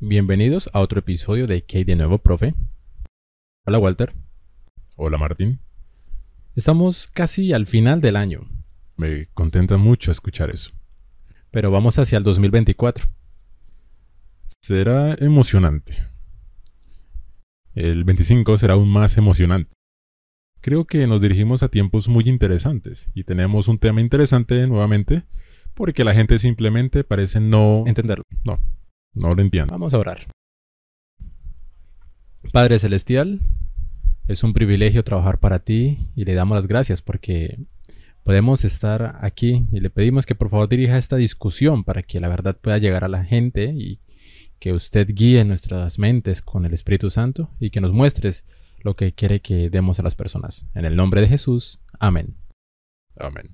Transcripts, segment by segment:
Bienvenidos a otro episodio de Key de nuevo, profe. Hola Walter. Hola Martín. Estamos casi al final del año. Me contenta mucho escuchar eso. Pero vamos hacia el 2024. Será emocionante. El 25 será aún más emocionante. Creo que nos dirigimos a tiempos muy interesantes y tenemos un tema interesante nuevamente porque la gente simplemente parece no entenderlo. No, no lo entiendo. Vamos a orar. Padre Celestial, es un privilegio trabajar para ti y le damos las gracias porque podemos estar aquí y le pedimos que por favor dirija esta discusión para que la verdad pueda llegar a la gente y que usted guíe nuestras mentes con el Espíritu Santo y que nos muestres lo que quiere que demos a las personas. En el nombre de Jesús, amén. Amén.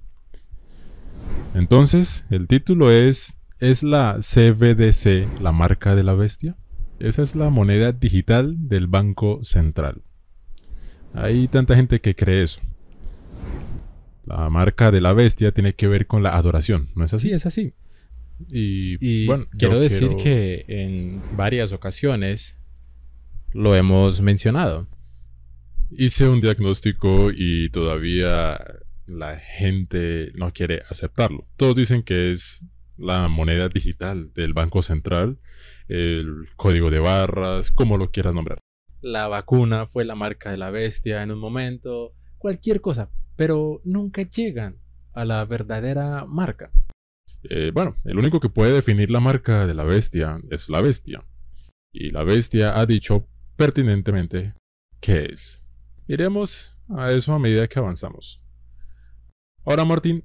Entonces, el título es es la CBDC, la marca de la bestia. Esa es la moneda digital del Banco Central. Hay tanta gente que cree eso. La marca de la bestia tiene que ver con la adoración, ¿no es así? es así. Y, bueno, quiero decir que en varias ocasiones lo hemos mencionado. Hice un diagnóstico y todavía la gente no quiere aceptarlo. Todos dicen que es la moneda digital del Banco Central, el código de barras, como lo quieras nombrar. La vacuna fue la marca de la bestia en un momento, cualquier cosa, pero nunca llegan a la verdadera marca. Eh, bueno, el único que puede definir la marca de la bestia es la bestia. Y la bestia ha dicho pertinentemente qué es. Iremos a eso a medida que avanzamos. Ahora, Martín,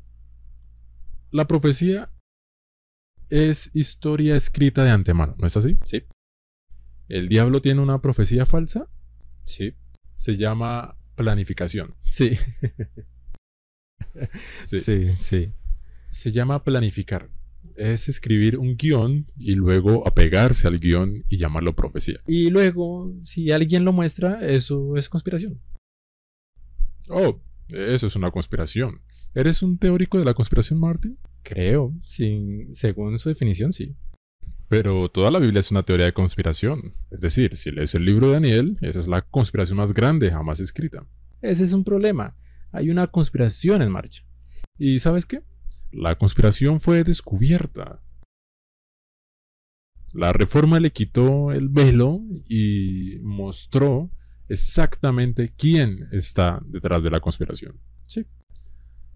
la profecía es historia escrita de antemano, ¿no es así? Sí. El diablo tiene una profecía falsa. Sí. Se llama planificación. Sí. sí. sí. Se llama planificar. Es escribir un guión y luego apegarse al guión y llamarlo profecía. Y luego, si alguien lo muestra, eso es conspiración. Oh, eso es una conspiración. ¿Eres un teórico de la conspiración, Martin? Creo, sin, según su definición, sí. Pero toda la Biblia es una teoría de conspiración. Es decir, si lees el libro de Daniel, esa es la conspiración más grande jamás escrita. Ese es un problema. Hay una conspiración en marcha. ¿Y sabes qué? La conspiración fue descubierta. La reforma le quitó el velo y mostró exactamente quién está detrás de la conspiración. Sí,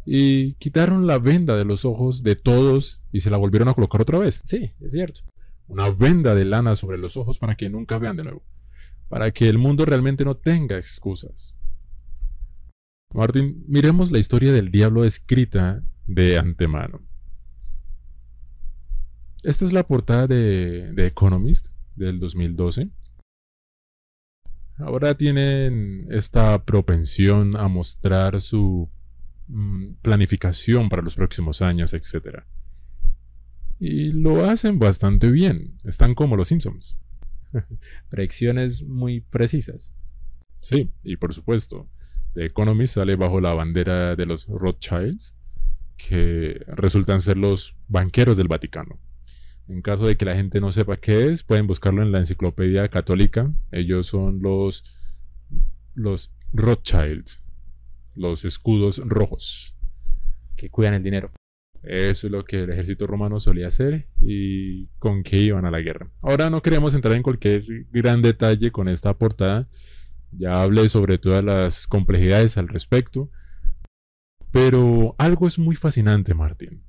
y quitaron la venda de los ojos de todos y se la volvieron a colocar otra vez. Sí, es cierto. Una venda de lana sobre los ojos para que nunca vean de nuevo. Para que el mundo realmente no tenga excusas. Martín, miremos la historia del diablo escrita de antemano. Esta es la portada de, de Economist del 2012. Ahora tienen esta propensión a mostrar su Mm, planificación para los próximos años, etc. Y lo hacen bastante bien. Están como los Simpsons. Predicciones muy precisas. Sí, y por supuesto, The Economist sale bajo la bandera de los Rothschilds, que resultan ser los banqueros del Vaticano. En caso de que la gente no sepa qué es, pueden buscarlo en la enciclopedia católica. Ellos son los, los Rothschilds los escudos rojos, que cuidan el dinero. Eso es lo que el ejército romano solía hacer y con qué iban a la guerra. Ahora no queremos entrar en cualquier gran detalle con esta portada. Ya hablé sobre todas las complejidades al respecto. Pero algo es muy fascinante, Martín.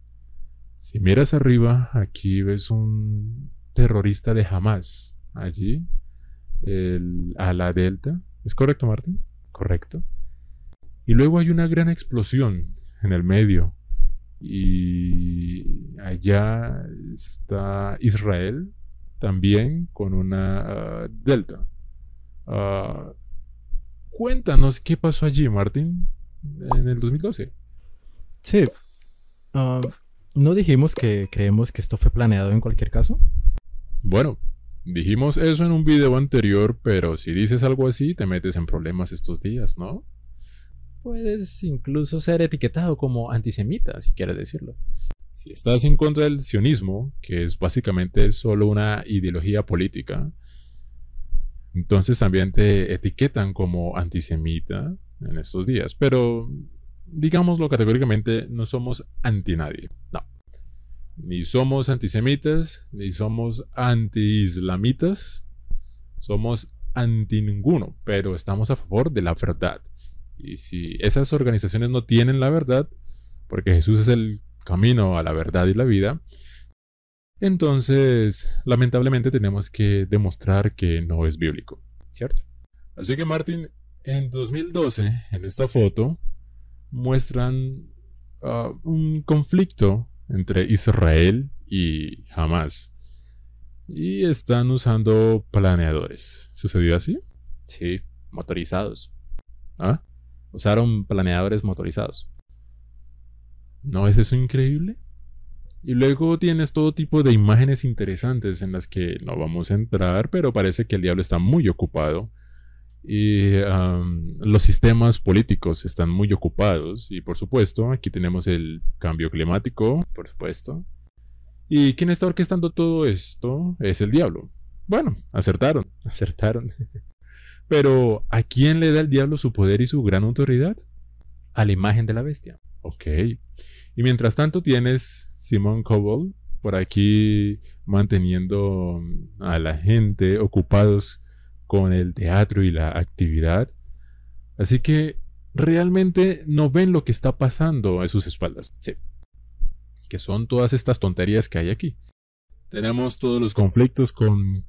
Si miras arriba, aquí ves un terrorista de Hamas. Allí, a la Delta. ¿Es correcto, Martín? Correcto. Y luego hay una gran explosión en el medio. Y allá está Israel también con una uh, delta. Uh, cuéntanos qué pasó allí, Martín, en el 2012. Sí. Uh, ¿No dijimos que creemos que esto fue planeado en cualquier caso? Bueno, dijimos eso en un video anterior, pero si dices algo así, te metes en problemas estos días, ¿no? puedes incluso ser etiquetado como antisemita, si quieres decirlo. Si estás en contra del sionismo, que es básicamente solo una ideología política, entonces también te etiquetan como antisemita en estos días. Pero digámoslo categóricamente, no somos anti nadie. No. Ni somos antisemitas, ni somos anti-islamitas, somos anti ninguno, pero estamos a favor de la verdad. Y si esas organizaciones no tienen la verdad, porque Jesús es el camino a la verdad y la vida, entonces lamentablemente tenemos que demostrar que no es bíblico, ¿cierto? Así que Martín, en 2012, en esta foto, muestran ah, un conflicto entre Israel y Hamas. Y están usando planeadores. ¿Sucedió así? Sí, motorizados. ¿Ah? usaron planeadores motorizados. ¿No es eso increíble? Y luego tienes todo tipo de imágenes interesantes en las que no vamos a entrar, pero parece que el diablo está muy ocupado. Y los sistemas políticos están muy ocupados. Y por supuesto, aquí tenemos el cambio climático, por supuesto. ¿Y quién está orquestando todo esto? Es el diablo. Bueno, acertaron, acertaron. Pero, ¿a quién le da el diablo su poder y su gran autoridad? A la imagen de la bestia. Ok. Y mientras tanto tienes Simon Cobble por aquí manteniendo mm, a la gente ocupados con el teatro y la actividad. Así que realmente no ven lo que está pasando a sus espaldas. Sí. Que son todas estas tonterías que hay aquí. Tenemos todos los conflictos con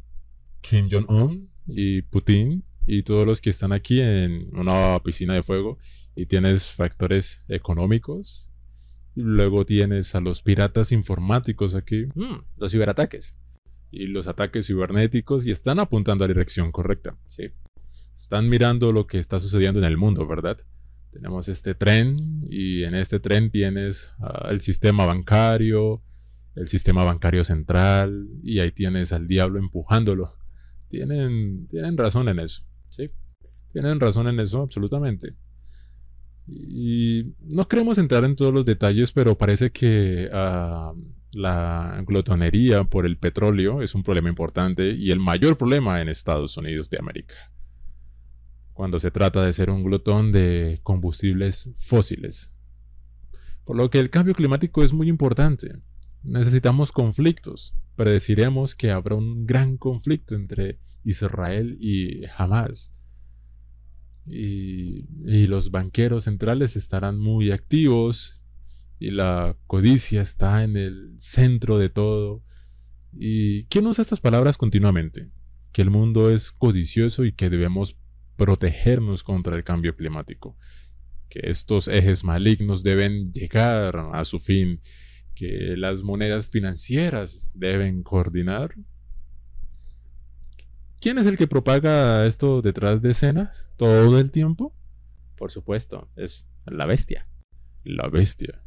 Kim Jong-un y Putin, y todos los que están aquí en una piscina de fuego y tienes factores económicos. Luego tienes a los piratas informáticos aquí. Mm, los ciberataques. Y los ataques cibernéticos y están apuntando a la dirección correcta. Sí. Están mirando lo que está sucediendo en el mundo, ¿verdad? Tenemos este tren y en este tren tienes ah, el sistema bancario, el sistema bancario central y ahí tienes al diablo empujándolo. Tienen, tienen razón en eso. Sí, tienen razón en eso, absolutamente. Y no queremos entrar en todos los detalles, pero parece que la glotonería por el petróleo es un problema importante y el mayor problema en Estados Unidos de América. Cuando se trata de ser un glotón de combustibles fósiles. Por lo que el cambio climático es muy importante. Necesitamos conflictos. Predeciremos que habrá un gran conflicto entre Israel y Hamas. Y, y, los banqueros centrales estarán muy activos y la codicia está en el centro de todo. ¿Y quién usa estas palabras continuamente? Que el mundo es codicioso y que debemos protegernos contra el cambio climático. Que estos ejes malignos deben llegar a su fin. Que las monedas financieras deben coordinar ¿Quién es el que propaga esto detrás de escenas todo el tiempo? Por supuesto, es la bestia. La bestia.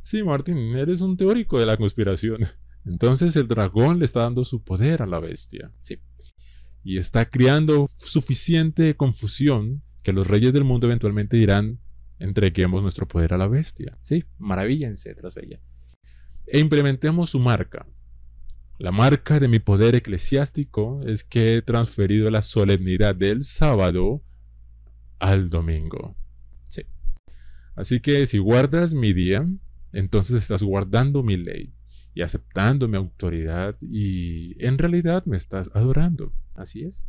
Sí, Martín, eres un teórico de la conspiración. Entonces el dragón le está dando su poder a la bestia. Sí. Y está creando suficiente confusión que los reyes del mundo eventualmente dirán, entreguemos nuestro poder a la bestia. Sí, maravíllense tras ella. E implementemos su marca. La marca de mi poder eclesiástico es que he transferido la solemnidad del sábado al domingo. Así que si guardas mi día, entonces estás guardando mi ley y aceptando mi autoridad y en realidad me estás adorando. Así es.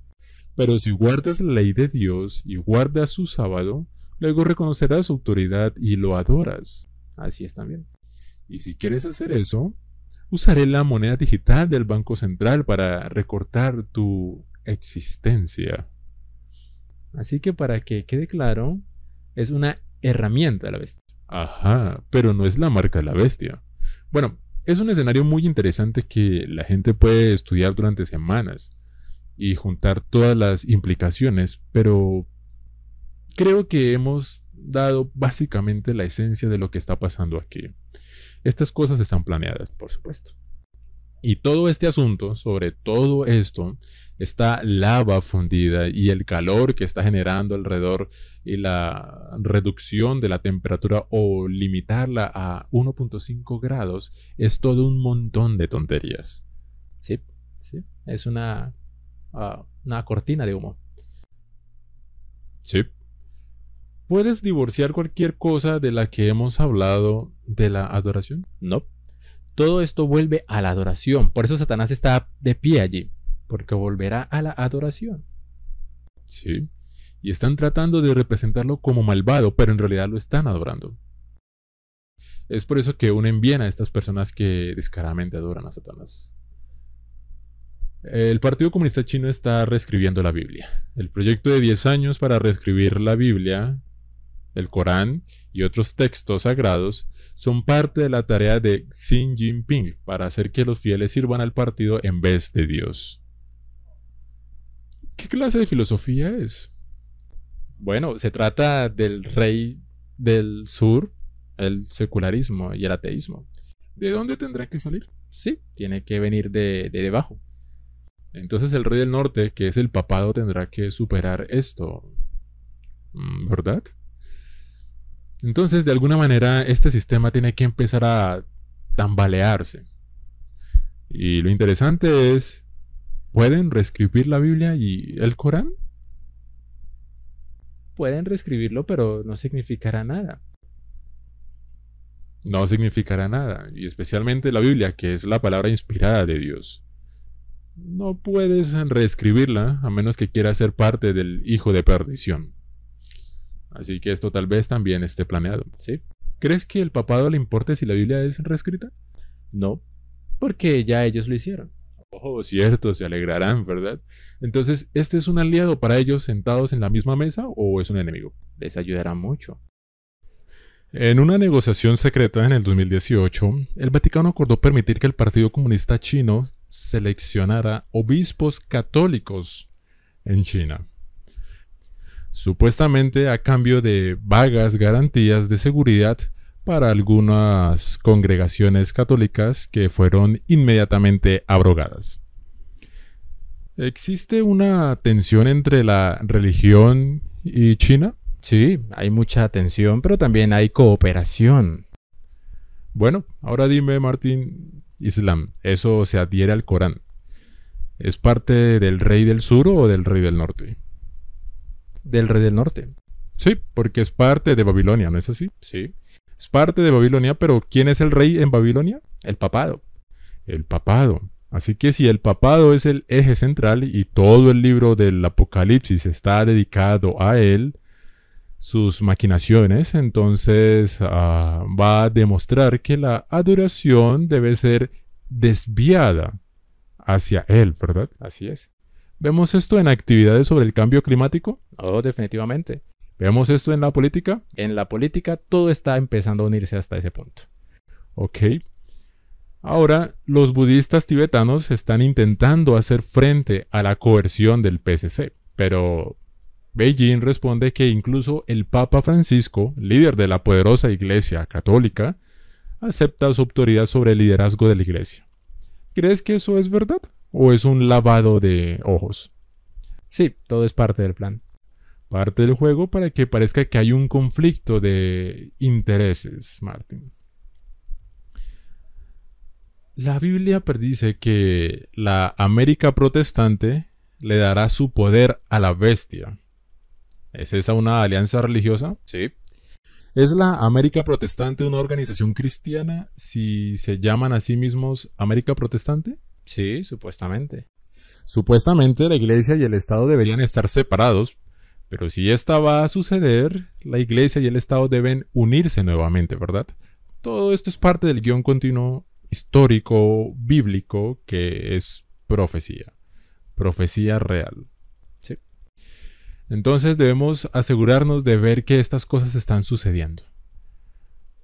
Pero si guardas la ley de Dios y guardas su sábado, luego reconocerás su autoridad y lo adoras. Así es también. Y si quieres hacer eso, Usaré la moneda digital del Banco Central para recortar tu existencia. Así que para que quede claro, es una herramienta de la bestia. Ajá, pero no es la marca de la bestia. Bueno, es un escenario muy interesante que la gente puede estudiar durante semanas y juntar todas las implicaciones, pero creo que hemos dado básicamente la esencia de lo que está pasando aquí. Estas cosas están planeadas, por supuesto. Y todo este asunto, sobre todo esto, esta lava fundida y el calor que está generando alrededor y la reducción de la temperatura o limitarla a 1.5 grados, es todo un montón de tonterías. Sí, sí, es una, ah, una cortina de humo. Sí. ¿Puedes divorciar cualquier cosa de la que hemos hablado de la adoración? No. Todo esto vuelve a la adoración. Por eso Satanás está de pie allí. Porque volverá a la adoración. Sí. Y están tratando de representarlo como malvado, pero en realidad lo están adorando. Es por eso que unen bien a estas personas que descaradamente adoran a Satanás. El Partido Comunista Chino está reescribiendo la Biblia. El proyecto de 10 años para reescribir la Biblia el Corán y otros textos sagrados son parte de la tarea de Xi Jinping para hacer que los fieles sirvan al partido en vez de Dios. ¿Qué clase de filosofía es? Bueno, se trata del rey del sur, el secularismo y el ateísmo. ¿De dónde tendrá que salir? Sí, tiene que venir de, de debajo. Entonces el rey del norte, que es el papado, tendrá que superar esto. ¿Verdad? Entonces, de alguna manera, este sistema tiene que empezar a tambalearse. Y lo interesante es, ¿pueden reescribir la Biblia y el Corán? Pueden reescribirlo, pero no significará nada. No significará nada, y especialmente la Biblia, que es la palabra inspirada de Dios. No puedes reescribirla a menos que quieras ser parte del hijo de perdición. Así que esto tal vez también esté planeado. ¿Sí? ¿Crees que el papado le importe si la Biblia es reescrita? No, porque ya ellos lo hicieron. Oh, cierto, se alegrarán, ¿verdad? Entonces, ¿este es un aliado para ellos sentados en la misma mesa o es un enemigo? Les ayudará mucho. En una negociación secreta en el 2018, el Vaticano acordó permitir que el Partido Comunista Chino seleccionara obispos católicos en China supuestamente a cambio de vagas garantías de seguridad para algunas congregaciones católicas que fueron inmediatamente abrogadas. ¿Existe una tensión entre la religión y China? Sí, hay mucha tensión, pero también hay cooperación. Bueno, ahora dime, Martín, Islam, ¿eso se adhiere al Corán? ¿Es parte del rey del sur o del rey del norte? del rey del norte. Sí, porque es parte de Babilonia, ¿no es así? Sí. Es parte de Babilonia, pero ¿quién es el rey en Babilonia? El papado. El papado. Así que si el papado es el eje central y todo el libro del Apocalipsis está dedicado a él, sus maquinaciones, entonces ah, va a demostrar que la adoración debe ser desviada hacia él, ¿verdad? Así es. ¿Vemos esto en actividades sobre el cambio climático? Oh, definitivamente. ¿Vemos esto en la política? En la política todo está empezando a unirse hasta ese punto. Ok. Ahora, los budistas tibetanos están intentando hacer frente a la coerción del PCC, pero Beijing responde que incluso el Papa Francisco, líder de la poderosa Iglesia Católica, acepta su autoridad sobre el liderazgo de la Iglesia. ¿Crees que eso es verdad? o es un lavado de ojos. Sí, todo es parte del plan. Parte del juego para que parezca que hay un conflicto de intereses, Martin. La Biblia predice que la América protestante le dará su poder a la bestia. ¿Es esa una alianza religiosa? Sí. ¿Es la América Protestante una organización cristiana si se llaman a sí mismos América Protestante? Sí, supuestamente. Supuestamente la iglesia y el Estado deberían estar separados, pero si esta va a suceder, la iglesia y el Estado deben unirse nuevamente, ¿verdad? Todo esto es parte del guión continuo histórico bíblico que es profecía, profecía real. ¿sí? Entonces debemos asegurarnos de ver que estas cosas están sucediendo.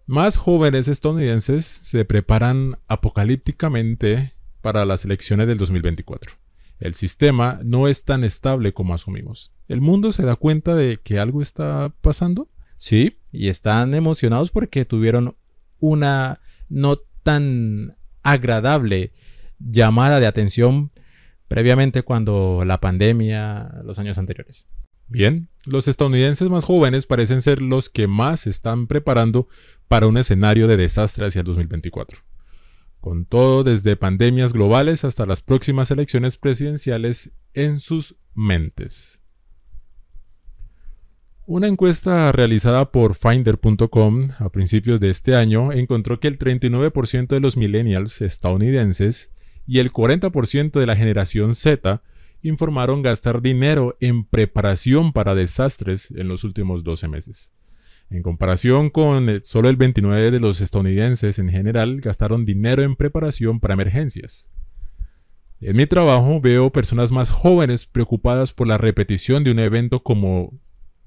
Más jóvenes estadounidenses se preparan apocalípticamente para las elecciones del 2024. El sistema no es tan estable como asumimos. ¿El mundo se da cuenta de que algo está pasando? Sí, y están emocionados porque tuvieron una no tan agradable llamada de atención previamente cuando la pandemia, los años anteriores. Bien, los estadounidenses más jóvenes parecen ser los que más se están preparando para un escenario de desastre hacia el 2024 con todo desde pandemias globales hasta las próximas elecciones presidenciales en sus mentes. Una encuesta realizada por Finder.com a principios de este año encontró que el 39% de los millennials estadounidenses y el 40% de la generación Z informaron gastar dinero en preparación para desastres en los últimos 12 meses. En comparación con solo el 29 de los estadounidenses en general gastaron dinero en preparación para emergencias. En mi trabajo veo personas más jóvenes preocupadas por la repetición de un evento como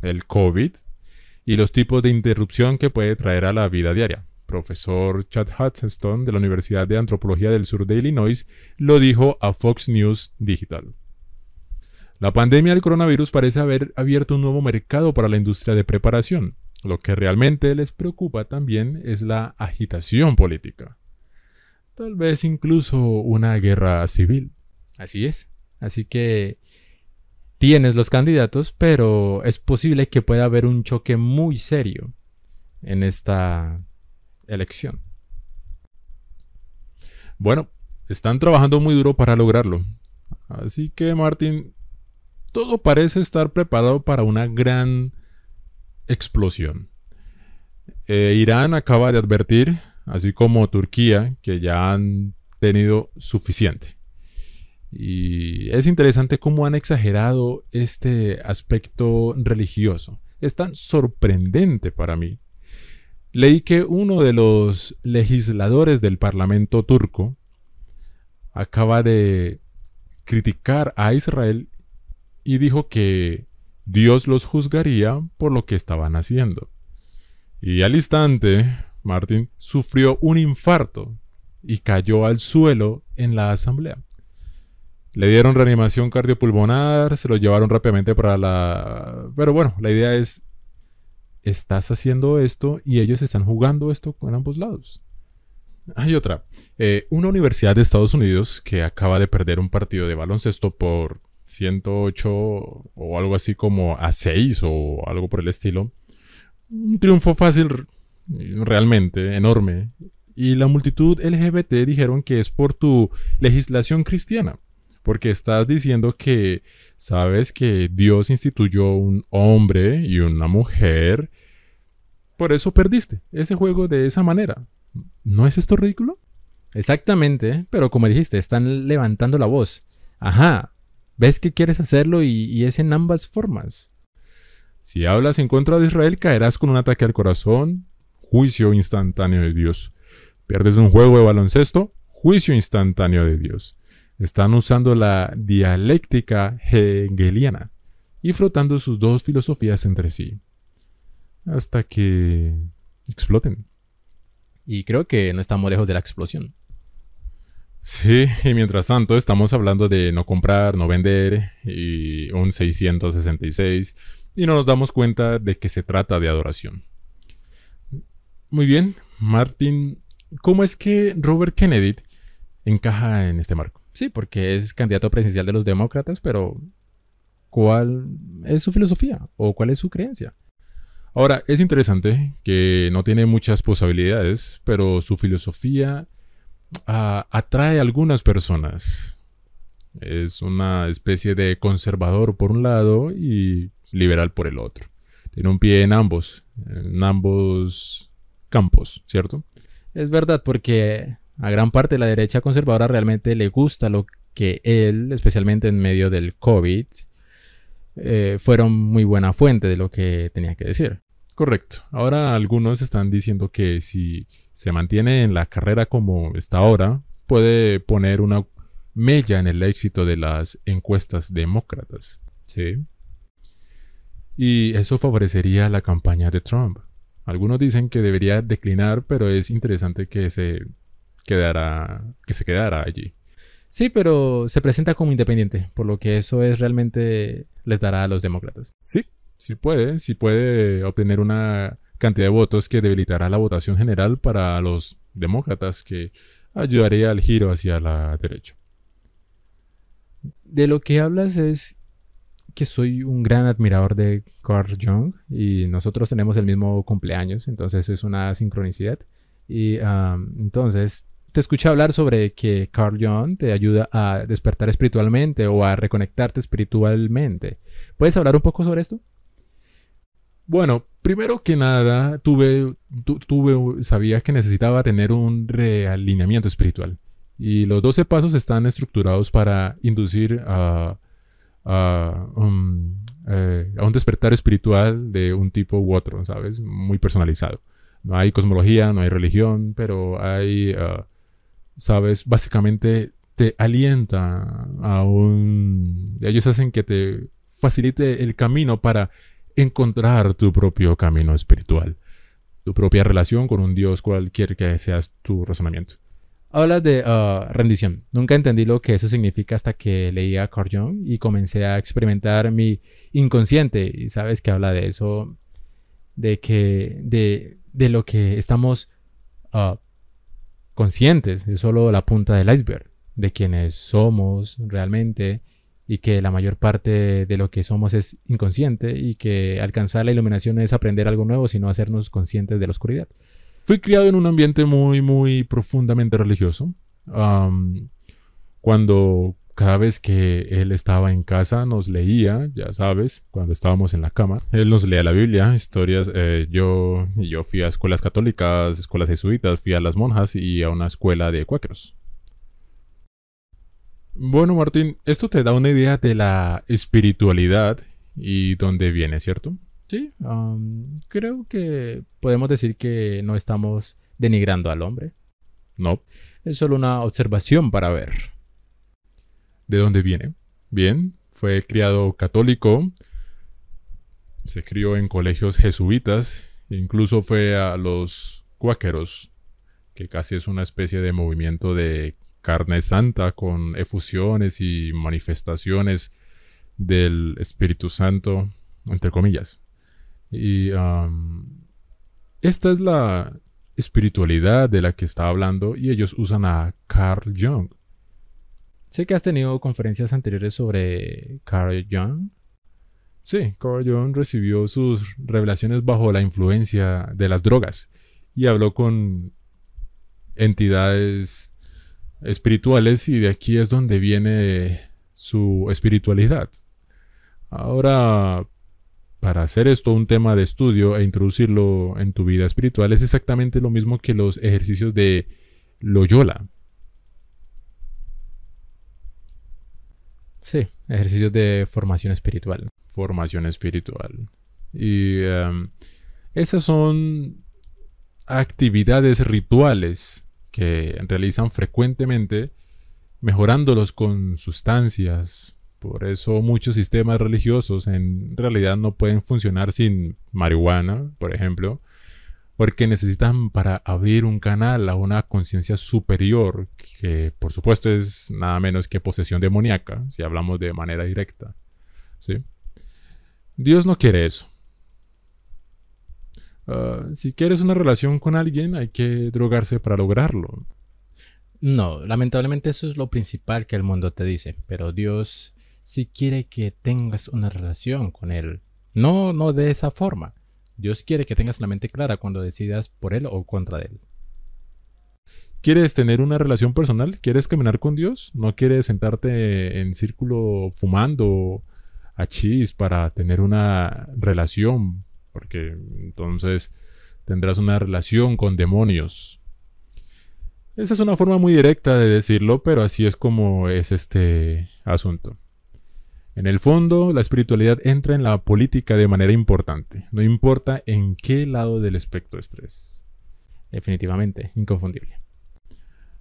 el COVID y los tipos de interrupción que puede traer a la vida diaria. Profesor Chad Hudsonstone de la Universidad de Antropología del Sur de Illinois lo dijo a Fox News Digital. La pandemia del coronavirus parece haber abierto un nuevo mercado para la industria de preparación. Lo que realmente les preocupa también es la agitación política. Tal vez incluso una guerra civil. Así es. Así que tienes los candidatos, pero es posible que pueda haber un choque muy serio en esta elección. Bueno, están trabajando muy duro para lograrlo. Así que, Martín, todo parece estar preparado para una gran explosión. Eh, Irán acaba de advertir, así como Turquía, que ya han tenido suficiente. Y es interesante cómo han exagerado este aspecto religioso. Es tan sorprendente para mí. Leí que uno de los legisladores del Parlamento turco acaba de criticar a Israel y dijo que Dios los juzgaría por lo que estaban haciendo. Y al instante, Martin sufrió un infarto y cayó al suelo en la asamblea. Le dieron reanimación cardiopulmonar, se lo llevaron rápidamente para la... Pero bueno, la idea es, estás haciendo esto y ellos están jugando esto con ambos lados. Hay otra. Eh, una universidad de Estados Unidos que acaba de perder un partido de baloncesto por 108 o algo así como a 6 o algo por el estilo. Un triunfo fácil, realmente, enorme. Y la multitud LGBT dijeron que es por tu legislación cristiana, porque estás diciendo que sabes que Dios instituyó un hombre y una mujer. Por eso perdiste ese juego de esa manera. ¿No es esto ridículo? Exactamente, pero como dijiste, están levantando la voz. Ajá, ves que quieres hacerlo y, es en ambas formas. Si hablas en contra de Israel, caerás con un ataque al corazón, juicio instantáneo de Dios. Pierdes un juego de baloncesto, juicio instantáneo de Dios. Están usando la dialéctica hegeliana y frotando sus dos filosofías entre sí. Hasta que exploten. Y creo que no estamos lejos de la explosión. Sí, y mientras tanto estamos hablando de no comprar, no vender y un 666 y no nos damos cuenta de que se trata de adoración. Muy bien, Martin, ¿cómo es que Robert Kennedy encaja en este marco? Sí, porque es candidato presidencial de los demócratas, pero ¿cuál es su filosofía o cuál es su creencia? Ahora, es interesante que no tiene muchas posibilidades, pero su filosofía atrae a algunas personas. Es una especie de conservador por un lado y liberal por el otro. Tiene un pie en ambos, en ambos campos, ¿cierto? Es verdad, porque a gran parte de la derecha conservadora realmente le gusta lo que él, especialmente en medio del COVID, eh, fueron muy buena fuente de lo que tenía que decir. Correcto. Ahora algunos están diciendo que si se mantiene en la carrera como está ahora, puede poner una mella en el éxito de las encuestas demócratas. ¿sí? Y eso favorecería la campaña de Trump. Algunos dicen que debería declinar, pero es interesante que se quedara, que se quedara allí. Sí, pero se presenta como independiente, por lo que eso es realmente les dará a los demócratas. Sí, sí puede, sí puede obtener una cantidad de votos que debilitará la votación general para los demócratas que ayudaría al giro hacia la derecha. De lo que hablas es que soy un gran admirador de Carl Jung y nosotros tenemos el mismo cumpleaños, entonces es una sincronicidad. Y entonces te escuché hablar sobre que Carl Jung te ayuda a despertar espiritualmente o a reconectarte espiritualmente. ¿Puedes hablar un poco sobre esto? Bueno, primero que nada, tuve, tuve, sabía que necesitaba tener un realineamiento espiritual. Y los 12 pasos están estructurados para inducir a, um, eh, a, un despertar espiritual de un tipo u otro, ¿sabes? Muy personalizado. No hay cosmología, no hay religión, pero hay, ah, ¿sabes? Básicamente te alienta a un... Ellos hacen que te facilite el camino para encontrar tu propio camino espiritual, tu propia relación con un Dios, cualquier que sea tu razonamiento. Hablas de ah, rendición. Nunca entendí lo que eso significa hasta que leí a Carl Jung y comencé a experimentar mi inconsciente. Y sabes que habla de eso, de que de, de lo que estamos ah, conscientes, es solo la punta del iceberg, de quienes somos realmente y que la mayor parte de lo que somos es inconsciente y que alcanzar la iluminación es aprender algo nuevo, sino hacernos conscientes de la oscuridad. Fui criado en un ambiente muy, muy profundamente religioso. cuando cada vez que él estaba en casa nos leía, ya sabes, cuando estábamos en la cama, él nos leía la Biblia, historias, eh, yo, yo fui a escuelas católicas, escuelas jesuitas, fui a las monjas y a una escuela de cuáqueros. Bueno, Martín, esto te da una idea de la espiritualidad y dónde viene, ¿cierto? Sí, creo que podemos decir que no estamos denigrando al hombre. No. Es solo una observación para ver. ¿De dónde viene? Bien, fue criado católico, se crió en colegios jesuitas, incluso fue a los cuáqueros, que casi es una especie de movimiento de carne santa, con efusiones y manifestaciones del Espíritu Santo, entre comillas. Y esta es la espiritualidad de la que está hablando y ellos usan a Carl Jung. Sé que has tenido conferencias anteriores sobre Carl Jung. Sí, Carl Jung recibió sus revelaciones bajo la influencia de las drogas y habló con entidades espirituales y de aquí es donde viene su espiritualidad. Ahora, para hacer esto un tema de estudio e introducirlo en tu vida espiritual es exactamente lo mismo que los ejercicios de Loyola. Sí, ejercicios de formación espiritual. Formación espiritual. Y em, esas son actividades rituales que realizan frecuentemente, mejorándolos con sustancias. Por eso muchos sistemas religiosos en realidad no pueden funcionar sin marihuana, por ejemplo, porque necesitan para abrir un canal a una conciencia superior, que por supuesto es nada menos que posesión demoníaca, si hablamos de manera directa. ¿sí? Dios no quiere eso. Ah, si quieres una relación con alguien, hay que drogarse para lograrlo. No, lamentablemente eso es lo principal que el mundo te dice, pero Dios sí quiere que tengas una relación con Él. No, no de esa forma. Dios quiere que tengas la mente clara cuando decidas por Él o contra Él. ¿Quieres tener una relación personal? ¿Quieres caminar con Dios? ¿No quieres sentarte en círculo fumando a chis para tener una relación porque entonces tendrás una relación con demonios. Esa es una forma muy directa de decirlo, pero así es como es este asunto. En el fondo, la espiritualidad entra en la política de manera importante, no importa en qué lado del espectro estés. Definitivamente, inconfundible.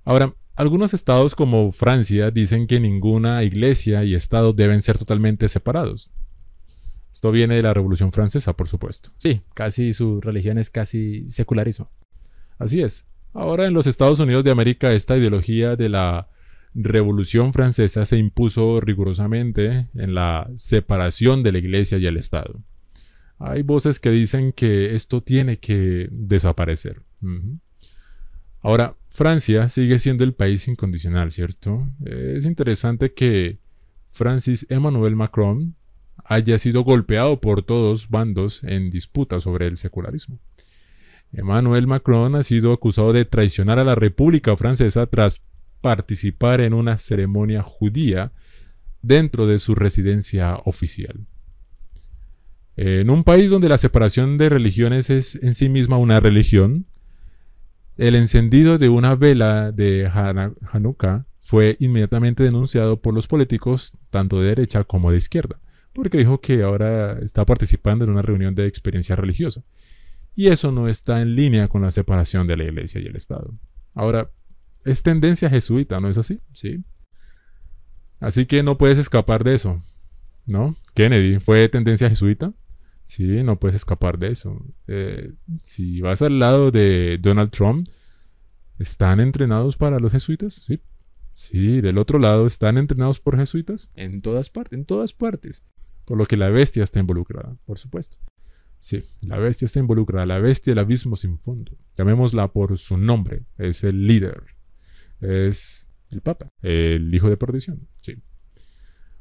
Ahora, algunos estados como Francia dicen que ninguna iglesia y estado deben ser totalmente separados. Esto viene de la Revolución Francesa, por supuesto. Sí, casi su religión es casi secularizó. Así es. Ahora en los Estados Unidos de América esta ideología de la Revolución Francesa se impuso rigurosamente en la separación de la Iglesia y el Estado. Hay voces que dicen que esto tiene que desaparecer. Ahora, Francia sigue siendo el país incondicional, ¿cierto? Es interesante que Francis Emmanuel Macron haya sido golpeado por todos bandos en disputa sobre el secularismo. Emmanuel Macron ha sido acusado de traicionar a la República Francesa tras participar en una ceremonia judía dentro de su residencia oficial. En un país donde la separación de religiones es en sí misma una religión, el encendido de una vela de Hanukkah fue inmediatamente denunciado por los políticos tanto de derecha como de izquierda porque dijo que ahora está participando en una reunión de experiencia religiosa. Y eso no está en línea con la separación de la iglesia y el Estado. Ahora, es tendencia jesuita, ¿no es así? Sí. Así que no puedes escapar de eso, ¿no? Kennedy fue tendencia jesuita. Sí, no puedes escapar de eso. Eh, si vas al lado de Donald Trump, ¿están entrenados para los jesuitas? Sí. Sí, del otro lado, ¿están entrenados por jesuitas? En todas partes, en todas partes. Por lo que la bestia está involucrada, por supuesto. Sí, la bestia está involucrada, la bestia del abismo sin fondo. Llamémosla por su nombre, es el líder, es el papa, el hijo de perdición, sí.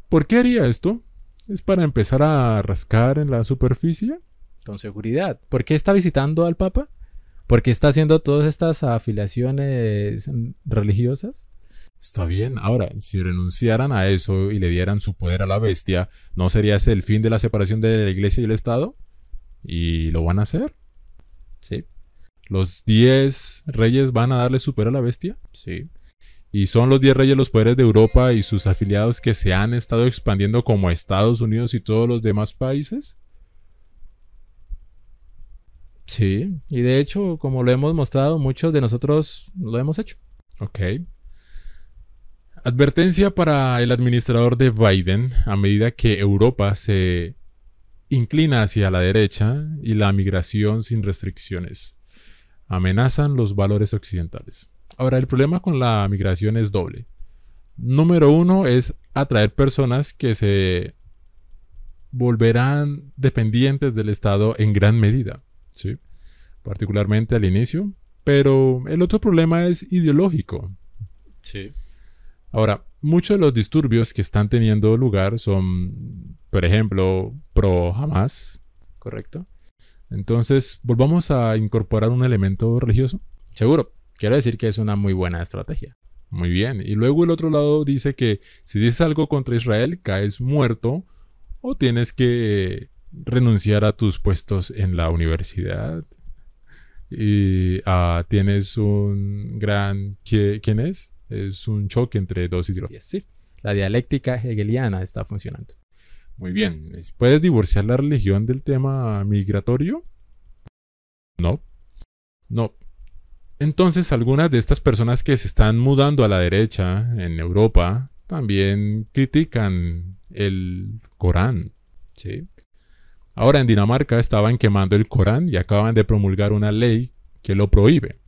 ¿Por qué haría esto? ¿Es para empezar a rascar en la superficie? Con seguridad. ¿Por qué está visitando al papa? ¿Por qué está haciendo todas estas afiliaciones religiosas? Está bien, ahora, si renunciaran a eso y le dieran su poder a la bestia, ¿no sería ese el fin de la separación de la iglesia y el Estado? ¿Y lo van a hacer? Sí. ¿Los diez reyes van a darle su poder a la bestia? Sí. ¿Y son los diez reyes los poderes de Europa y sus afiliados que se han estado expandiendo como Estados Unidos y todos los demás países? Sí, y de hecho, como lo hemos mostrado, muchos de nosotros lo hemos hecho. Ok, Advertencia para el administrador de Biden a medida que Europa se inclina hacia la derecha y la migración sin restricciones. Amenazan los valores occidentales. Ahora, el problema con la migración es doble. Número uno es atraer personas que se volverán dependientes del Estado en gran medida, ¿sí? particularmente al inicio. Pero el otro problema es ideológico. Sí. Ahora, muchos de los disturbios que están teniendo lugar son, por ejemplo, pro Hamas, ¿correcto? Entonces, volvamos a incorporar un elemento religioso. Seguro, quiero decir que es una muy buena estrategia. Muy bien. Y luego el otro lado dice que si dices algo contra Israel, caes muerto o tienes que renunciar a tus puestos en la universidad. Y ah, tienes un gran... ¿Quién es? Es un choque entre dos ideologías, sí. La dialéctica hegeliana está funcionando. Muy bien, ¿puedes divorciar la religión del tema migratorio? No. No. Entonces, algunas de estas personas que se están mudando a la derecha en Europa también critican el Corán. ¿sí? Ahora en Dinamarca estaban quemando el Corán y acaban de promulgar una ley que lo prohíbe.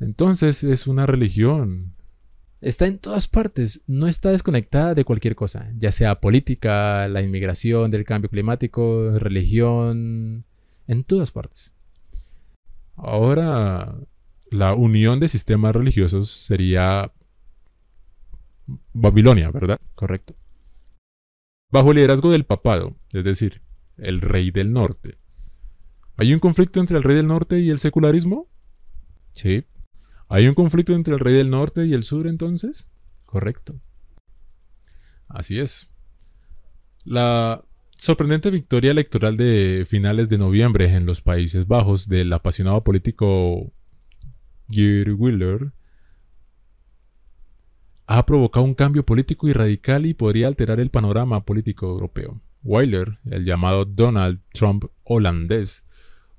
Entonces es una religión. Está en todas partes, no está desconectada de cualquier cosa, ya sea política, la inmigración, del cambio climático, religión, en todas partes. Ahora, la unión de sistemas religiosos sería Babilonia, ¿verdad? Correcto. Bajo el liderazgo del papado, es decir, el rey del norte. ¿Hay un conflicto entre el rey del norte y el secularismo? Sí, ¿Hay un conflicto entre el rey del norte y el sur entonces? Correcto. Así es. La sorprendente victoria electoral de finales de noviembre en los Países Bajos del apasionado político Geert Wheeler ha provocado un cambio político y radical y podría alterar el panorama político europeo. Wilder, el llamado Donald Trump holandés,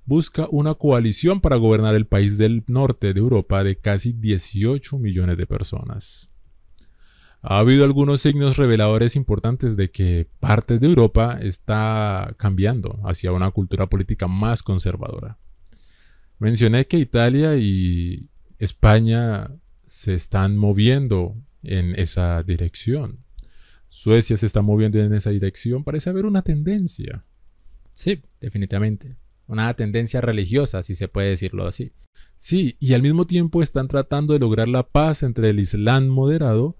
busca una coalición para gobernar el país del norte de Europa de casi 18 millones de personas. Ha habido algunos signos reveladores importantes de que partes de Europa está cambiando hacia una cultura política más conservadora. Mencioné que Italia y España se están moviendo en esa dirección. Suecia se está moviendo en esa dirección. Parece haber una tendencia. Sí, definitivamente una tendencia religiosa, si se puede decirlo así. Sí, y al mismo tiempo están tratando de lograr la paz entre el Islam moderado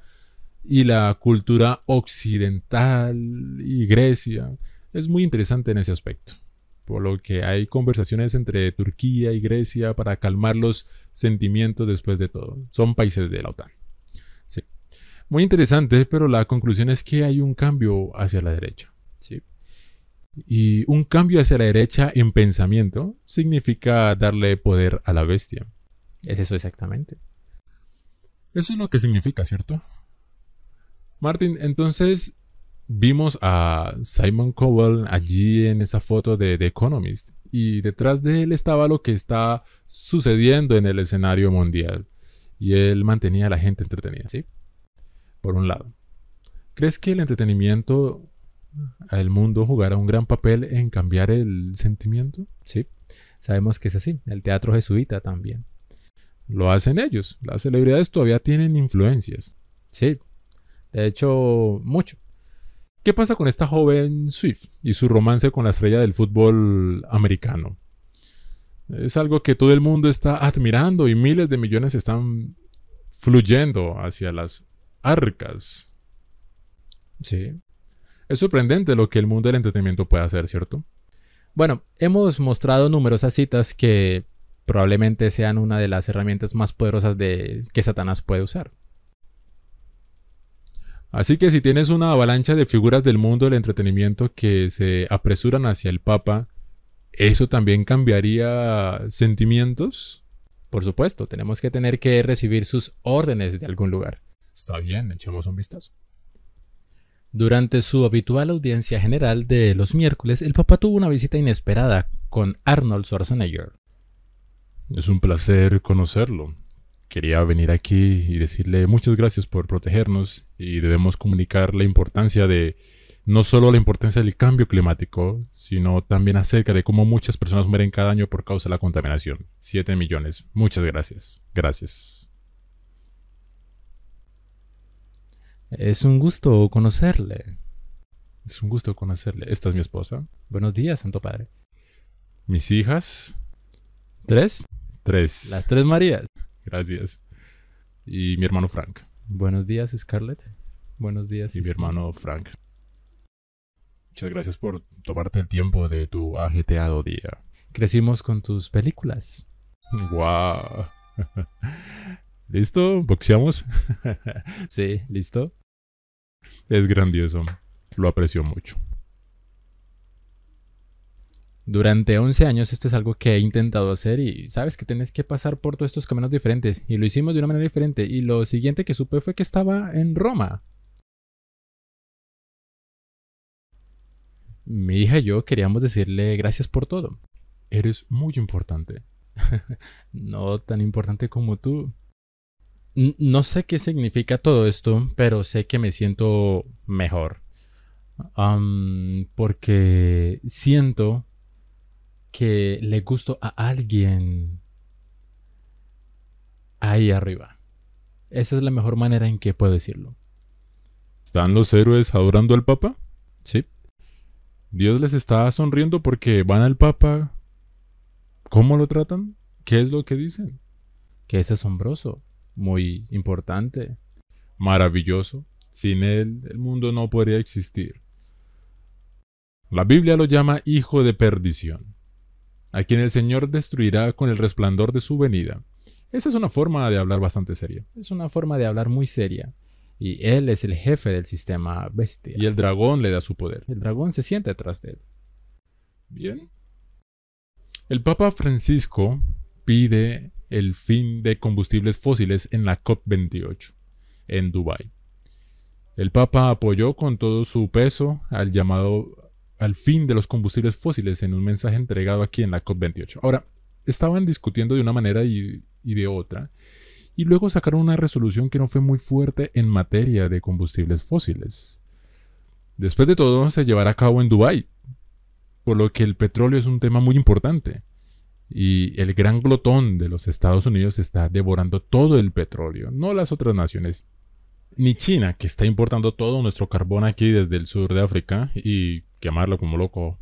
y la cultura occidental y Grecia. Es muy interesante en ese aspecto. Por lo que hay conversaciones entre Turquía y Grecia para calmar los sentimientos después de todo. Son países de la OTAN. Sí. Muy interesante, pero la conclusión es que hay un cambio hacia la derecha. Sí. Y un cambio hacia la derecha en pensamiento significa darle poder a la bestia. Es eso exactamente. Eso es lo que significa, ¿cierto? Martin, entonces vimos a Simon Cowell allí en esa foto de The Economist y detrás de él estaba lo que está sucediendo en el escenario mundial y él mantenía a la gente entretenida, ¿sí? Por un lado. ¿Crees que el entretenimiento el mundo jugará un gran papel en cambiar el sentimiento? Sí, sabemos que es así. El teatro jesuita también. Lo hacen ellos. Las celebridades todavía tienen influencias. Sí, de hecho, mucho. ¿Qué pasa con esta joven Swift y su romance con la estrella del fútbol americano? Es algo que todo el mundo está admirando y miles de millones están fluyendo hacia las arcas. Sí. Es sorprendente lo que el mundo del entretenimiento puede hacer, ¿cierto? Bueno, hemos mostrado numerosas citas que probablemente sean una de las herramientas más poderosas que Satanás puede usar. Así que si tienes una avalancha de figuras del mundo del entretenimiento que se apresuran hacia el Papa, ¿eso también cambiaría sentimientos? Por supuesto, tenemos que tener que recibir sus órdenes de algún lugar. Está bien, echemos un vistazo. Durante su habitual audiencia general de los miércoles, el papá tuvo una visita inesperada con Arnold Schwarzenegger. Es un placer conocerlo. Quería venir aquí y decirle muchas gracias por protegernos y debemos comunicar la importancia de no solo la importancia del cambio climático, sino también acerca de cómo muchas personas mueren cada año por causa de la contaminación. Siete millones. Muchas gracias. Gracias. Es un gusto conocerle. Es un gusto conocerle. Esta es mi esposa. Buenos días, Santo Padre. Mis hijas. ¿Tres? Tres. Las tres Marías. Gracias. Y mi hermano Frank. Buenos días, Scarlett. Buenos días. Y mi hermano Frank. Muchas gracias por tomarte el tiempo de tu ageteado día. Crecimos con tus películas. ¡Guau! Wow. ¿Listo? ¿Boxeamos? sí, listo. Es grandioso. Lo aprecio mucho. Durante 11 años esto es algo que he intentado hacer y sabes que tenés que pasar por todos estos caminos diferentes y lo hicimos de una manera diferente y lo siguiente que supe fue que estaba en Roma. Mi hija y yo queríamos decirle gracias por todo. Eres muy importante. no tan importante como tú no sé qué significa todo esto, pero sé que me siento mejor. porque siento que le gusto a alguien ahí arriba. Esa es la mejor manera en que puedo decirlo. ¿Están los héroes adorando al Papa? Sí. Dios les está sonriendo porque van al Papa. ¿Cómo lo tratan? ¿Qué es lo que dicen? Que es asombroso muy importante, maravilloso. Sin él el mundo no podría existir. La Biblia lo llama hijo de perdición, a quien el Señor destruirá con el resplandor de su venida. Esa es una forma de hablar bastante seria. Es una forma de hablar muy seria. Y él es el jefe del sistema bestia. Y el dragón le da su poder. El dragón se siente detrás de él. Bien. El Papa Francisco pide el fin de combustibles fósiles en la COP28 en Dubái. El Papa apoyó con todo su peso al llamado al fin de los combustibles fósiles en un mensaje entregado aquí en la COP28. Ahora, estaban discutiendo de una manera y, de otra, y luego sacaron una resolución que no fue muy fuerte en materia de combustibles fósiles. Después de todo, se llevará a cabo en Dubái, por lo que el petróleo es un tema muy importante. Y el gran glotón de los Estados Unidos está devorando todo el petróleo, no las otras naciones. Ni China, que está importando todo nuestro carbón aquí desde el sur de África y quemarlo como loco,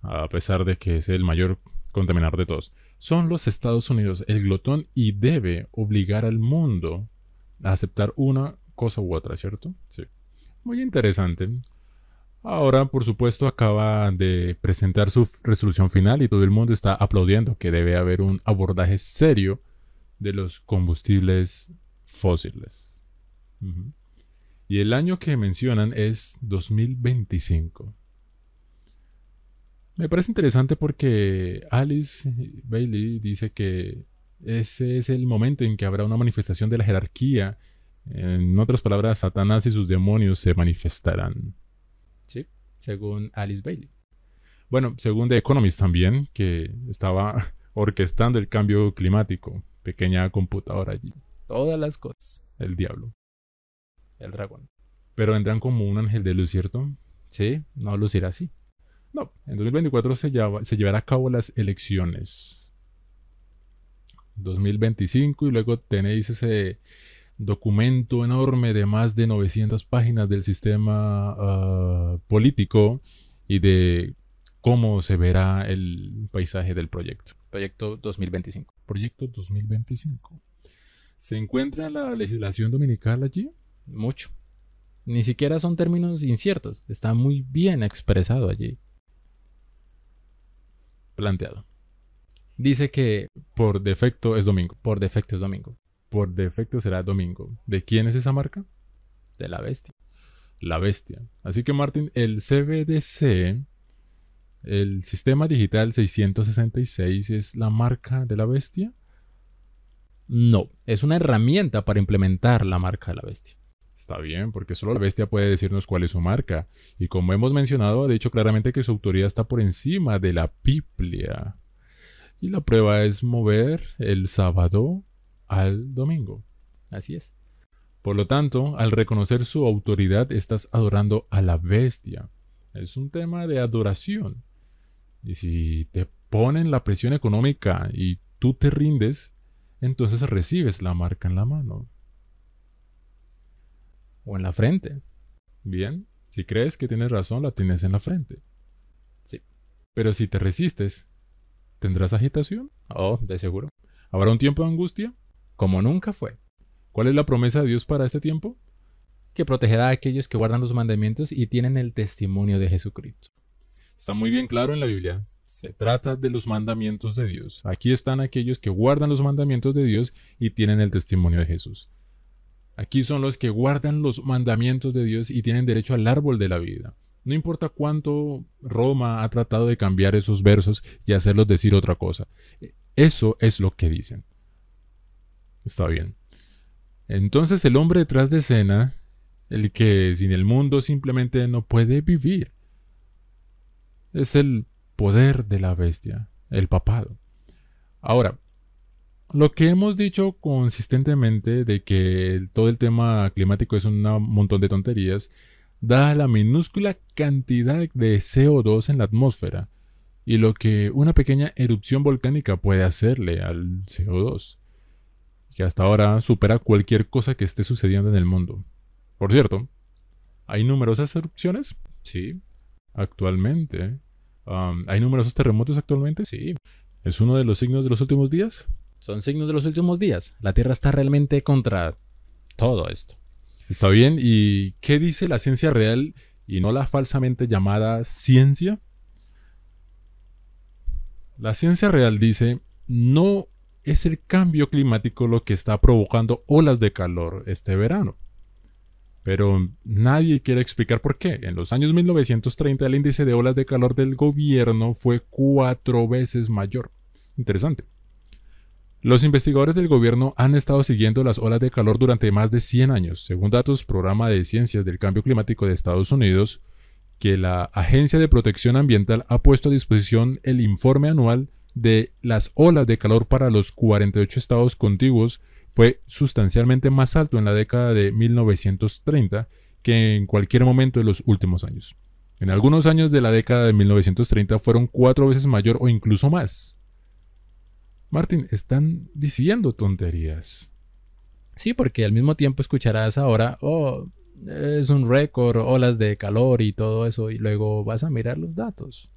a pesar de que es el mayor contaminador de todos. Son los Estados Unidos el glotón y debe obligar al mundo a aceptar una cosa u otra, ¿cierto? Sí. Muy interesante. Ahora, por supuesto, acaba de presentar su resolución final y todo el mundo está aplaudiendo que debe haber un abordaje serio de los combustibles fósiles. Y el año que mencionan es 2025. Me parece interesante porque Alice Bailey dice que ese es el momento en que habrá una manifestación de la jerarquía. En otras palabras, Satanás y sus demonios se manifestarán. ¿sí? Según Alice Bailey. Bueno, según The Economist también, que estaba orquestando el cambio climático. Pequeña computadora allí. Todas las cosas. El diablo. El dragón. Pero vendrán como un ángel de luz, ¿cierto? Sí, no lucirá así. No, en 2024 se, lleva, se llevará a cabo las elecciones. 2025 y luego tenéis ese documento enorme de más de 900 páginas del sistema ah, político y de cómo se verá el paisaje del proyecto. Proyecto 2025. Proyecto 2025. ¿Se encuentra la legislación dominical allí? Mucho. Ni siquiera son términos inciertos. Está muy bien expresado allí. Planteado. Dice que por defecto es domingo. Por defecto es domingo por defecto será domingo. ¿De quién es esa marca? De la bestia. La bestia. Así que Martín, el CBDC, el sistema digital 666, es la marca de la bestia. No, es una herramienta para implementar la marca de la bestia. Está bien, porque solo la bestia puede decirnos cuál es su marca. Y como hemos mencionado, ha dicho claramente que su autoridad está por encima de la Biblia. Y la prueba es mover el sábado al domingo. Así es. Por lo tanto, al reconocer su autoridad, estás adorando a la bestia. Es un tema de adoración. Y si te ponen la presión económica y tú te rindes, entonces recibes la marca en la mano. O en la frente. Bien, si crees que tienes razón, la tienes en la frente. Sí. Pero si te resistes, ¿tendrás agitación? Oh, de seguro. ¿Habrá un tiempo de angustia? como nunca fue. ¿Cuál es la promesa de Dios para este tiempo? Que protegerá a aquellos que guardan los mandamientos y tienen el testimonio de Jesucristo. Está muy bien claro en la Biblia. Se trata de los mandamientos de Dios. Aquí están aquellos que guardan los mandamientos de Dios y tienen el testimonio de Jesús. Aquí son los que guardan los mandamientos de Dios y tienen derecho al árbol de la vida. No importa cuánto Roma ha tratado de cambiar esos versos y hacerlos decir otra cosa. Eso es lo que dicen. Está bien. Entonces el hombre detrás de escena, el que sin el mundo simplemente no puede vivir, es el poder de la bestia, el papado. Ahora, lo que hemos dicho consistentemente de que todo el tema climático es un montón de tonterías, da la minúscula cantidad de CO2 en la atmósfera y lo que una pequeña erupción volcánica puede hacerle al CO2 que hasta ahora supera cualquier cosa que esté sucediendo en el mundo. Por cierto, hay numerosas erupciones, sí, actualmente. Um, hay numerosos terremotos actualmente, sí. ¿Es uno de los signos de los últimos días? Son signos de los últimos días. La Tierra está realmente contra todo esto. Está bien, ¿y qué dice la ciencia real y no la falsamente llamada ciencia? La ciencia real dice, no es el cambio climático lo que está provocando olas de calor este verano. Pero nadie quiere explicar por qué. En los años 1930 el índice de olas de calor del gobierno fue cuatro veces mayor. Interesante. Los investigadores del gobierno han estado siguiendo las olas de calor durante más de 100 años, según datos Programa de Ciencias del Cambio Climático de Estados Unidos, que la Agencia de Protección Ambiental ha puesto a disposición el informe anual de las olas de calor para los 48 estados contiguos fue sustancialmente más alto en la década de 1930 que en cualquier momento de los últimos años. En algunos años de la década de 1930 fueron cuatro veces mayor o incluso más. Martin, están diciendo tonterías. Sí, porque al mismo tiempo escucharás ahora, oh, es un récord, olas de calor y todo eso, y luego vas a mirar los datos.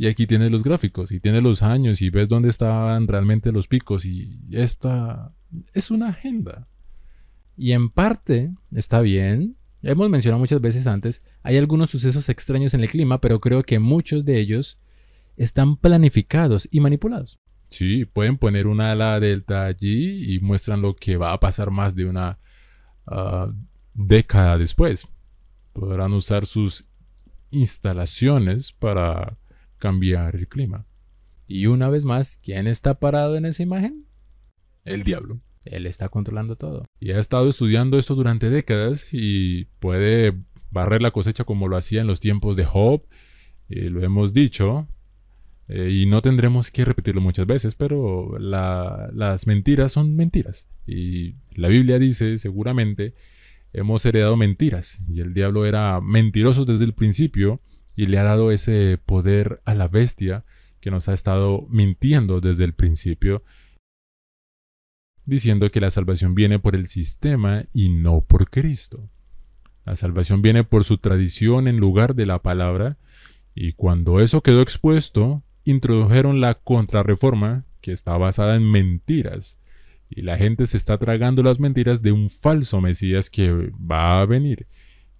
Y aquí tienes los gráficos y tienes los años y ves dónde estaban realmente los picos y esta es una agenda. Y en parte está bien. hemos mencionado muchas veces antes, hay algunos sucesos extraños en el clima, pero creo que muchos de ellos están planificados y manipulados. Sí, pueden poner una ala delta allí y muestran lo que va a pasar más de una ah, década después. Podrán usar sus instalaciones para cambiar el clima. Y una vez más, ¿quién está parado en esa imagen? El diablo. Él está controlando todo. Y ha estado estudiando esto durante décadas y puede barrer la cosecha como lo hacía en los tiempos de Job. Eh, lo hemos dicho. Eh, y no tendremos que repetirlo muchas veces, pero las mentiras son mentiras. Y la Biblia dice, seguramente, hemos heredado mentiras. Y el diablo era mentiroso desde el principio y le ha dado ese poder a la bestia que nos ha estado mintiendo desde el principio, diciendo que la salvación viene por el sistema y no por Cristo. La salvación viene por su tradición en lugar de la palabra, y cuando eso quedó expuesto, introdujeron la contrarreforma, que está basada en mentiras, y la gente se está tragando las mentiras de un falso Mesías que va a venir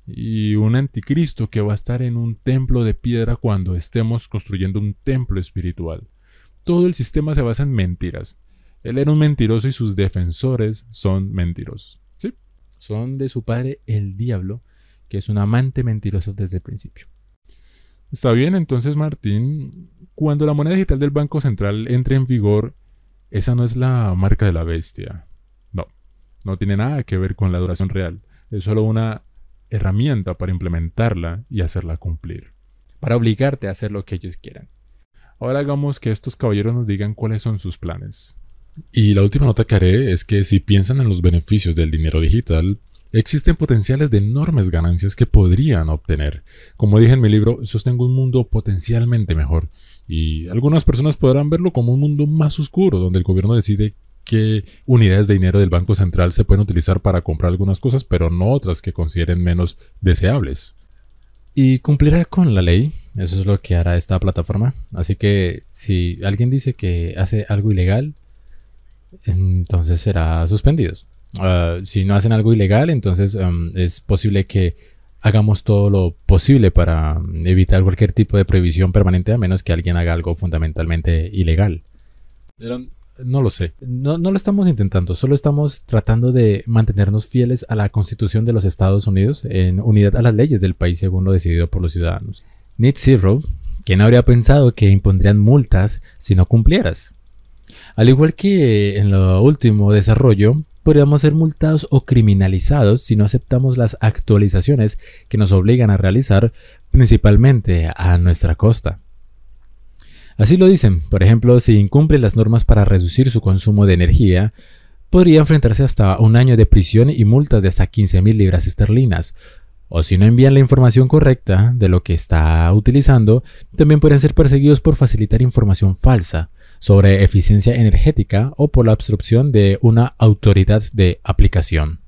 y un anticristo que va a estar en un templo de piedra cuando estemos construyendo un templo espiritual. Todo el sistema se basa en mentiras. Él era un mentiroso y sus defensores son mentirosos. ¿Sí? Son de su padre el diablo, que es un amante mentiroso desde el principio. Está bien, entonces Martín, cuando la moneda digital del Banco Central entre en vigor, esa no es la marca de la bestia. No, no tiene nada que ver con la duración real. Es solo una herramienta para implementarla y hacerla cumplir, para obligarte a hacer lo que ellos quieran. Ahora hagamos que estos caballeros nos digan cuáles son sus planes. Y la última nota que haré es que si piensan en los beneficios del dinero digital, existen potenciales de enormes ganancias que podrían obtener. Como dije en mi libro, sostengo un mundo potencialmente mejor. Y algunas personas podrán verlo como un mundo más oscuro, donde el gobierno decide qué unidades de dinero del Banco Central se pueden utilizar para comprar algunas cosas, pero no otras que consideren menos deseables. Y cumplirá con la ley, eso es lo que hará esta plataforma. Así que si alguien dice que hace algo ilegal, entonces será suspendidos. Ah, si no hacen algo ilegal, entonces em, es posible que hagamos todo lo posible para evitar cualquier tipo de prohibición permanente a menos que alguien haga algo fundamentalmente ilegal no lo sé. No, lo estamos intentando, solo estamos tratando de mantenernos fieles a la constitución de los Estados Unidos en unidad a las leyes del país según lo decidido por los ciudadanos. Need Zero, ¿quién habría pensado que impondrían multas si no cumplieras? Al igual que en lo último desarrollo, podríamos ser multados o criminalizados si no aceptamos las actualizaciones que nos obligan a realizar principalmente a nuestra costa. Así lo dicen, por ejemplo, si incumple las normas para reducir su consumo de energía, podría enfrentarse hasta un año de prisión y multas de hasta 15.000 libras esterlinas. O si no envían la información correcta de lo que está utilizando, también pueden ser perseguidos por facilitar información falsa sobre eficiencia energética o por la obstrucción de una autoridad de aplicación.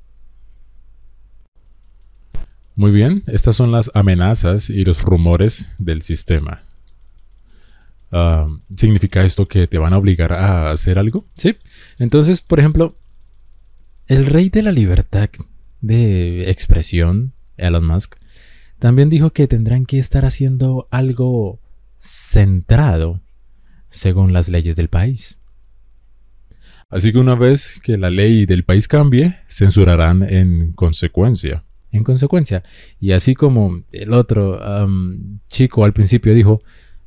Muy bien, estas son las amenazas y los rumores del sistema. Ah, ¿Significa esto que te van a obligar a hacer algo? Sí. Entonces, por ejemplo, el rey de la libertad de expresión, Elon Musk, también dijo que tendrán que estar haciendo algo centrado según las leyes del país. Así que una vez que la ley del país cambie, censurarán en consecuencia. En consecuencia, y así como el otro chico al principio dijo,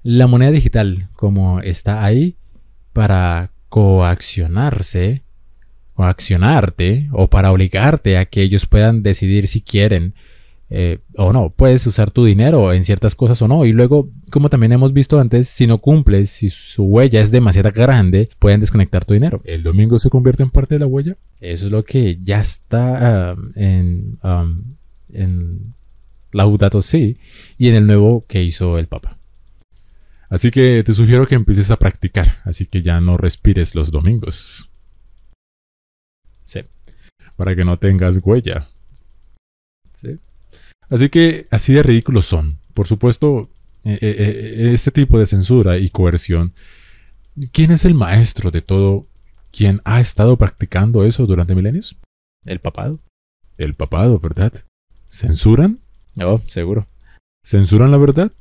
la moneda digital, como está ahí, para coaccionarse, coaccionarte o para obligarte a que ellos puedan decidir si quieren eh, o no, puedes usar tu dinero en ciertas cosas o no. Y luego, como también hemos visto antes, si no cumples, si su huella es demasiado grande, pueden desconectar tu dinero. El domingo se convierte en parte de la huella. Eso es lo que ya está um, um, en, la en Laudato y en el nuevo que hizo el Papa. Así que te sugiero que empieces a practicar, así que ya no respires los domingos. Sí. Para que no tengas huella. Sí. Así que así de ridículos son. Por supuesto, eh, eh, eh, este tipo de censura y coerción. ¿Quién es el maestro de todo quien ha estado practicando eso durante milenios? El papado. El papado, ¿verdad? ¿Censuran? No, oh, seguro. ¿Censuran la verdad?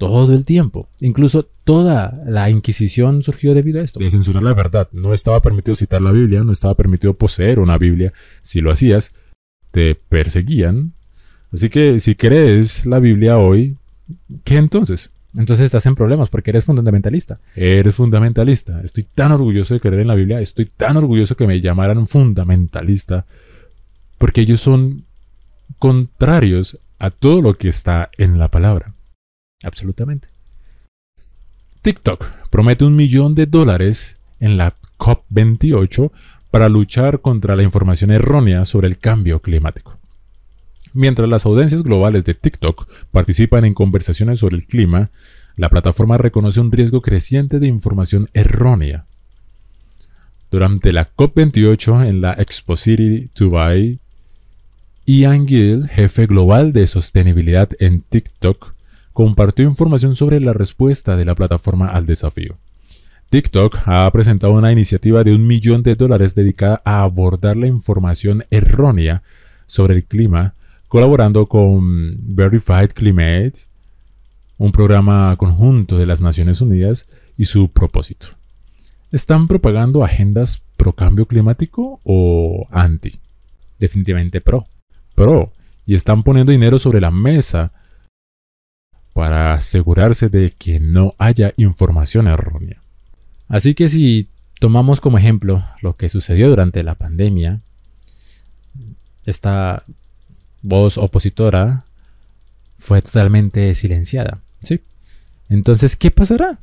todo el tiempo. Incluso toda la Inquisición surgió debido a esto. De censurar la verdad. No estaba permitido citar la Biblia, no estaba permitido poseer una Biblia. Si lo hacías, te perseguían. Así que si crees la Biblia hoy, ¿qué entonces? Entonces estás en problemas porque eres fundamentalista. Eres fundamentalista. Estoy tan orgulloso de creer en la Biblia. Estoy tan orgulloso que me llamaran fundamentalista. Porque ellos son contrarios a todo lo que está en la palabra. Absolutamente. TikTok promete un millón de dólares en la COP28 para luchar contra la información errónea sobre el cambio climático. Mientras las audiencias globales de TikTok participan en conversaciones sobre el clima, la plataforma reconoce un riesgo creciente de información errónea. Durante la COP28 en la Expo City Dubai, Ian Gill, jefe global de sostenibilidad en TikTok, compartió información sobre la respuesta de la plataforma al desafío. TikTok ha presentado una iniciativa de un millón de dólares dedicada a abordar la información errónea sobre el clima, colaborando con Verified Climate, un programa conjunto de las Naciones Unidas y su propósito. ¿Están propagando agendas pro cambio climático o anti? Definitivamente pro. Pro. Y están poniendo dinero sobre la mesa para asegurarse de que no haya información errónea. Así que si tomamos como ejemplo lo que sucedió durante la pandemia, esta voz opositora fue totalmente silenciada. ¿sí? Entonces, ¿qué pasará?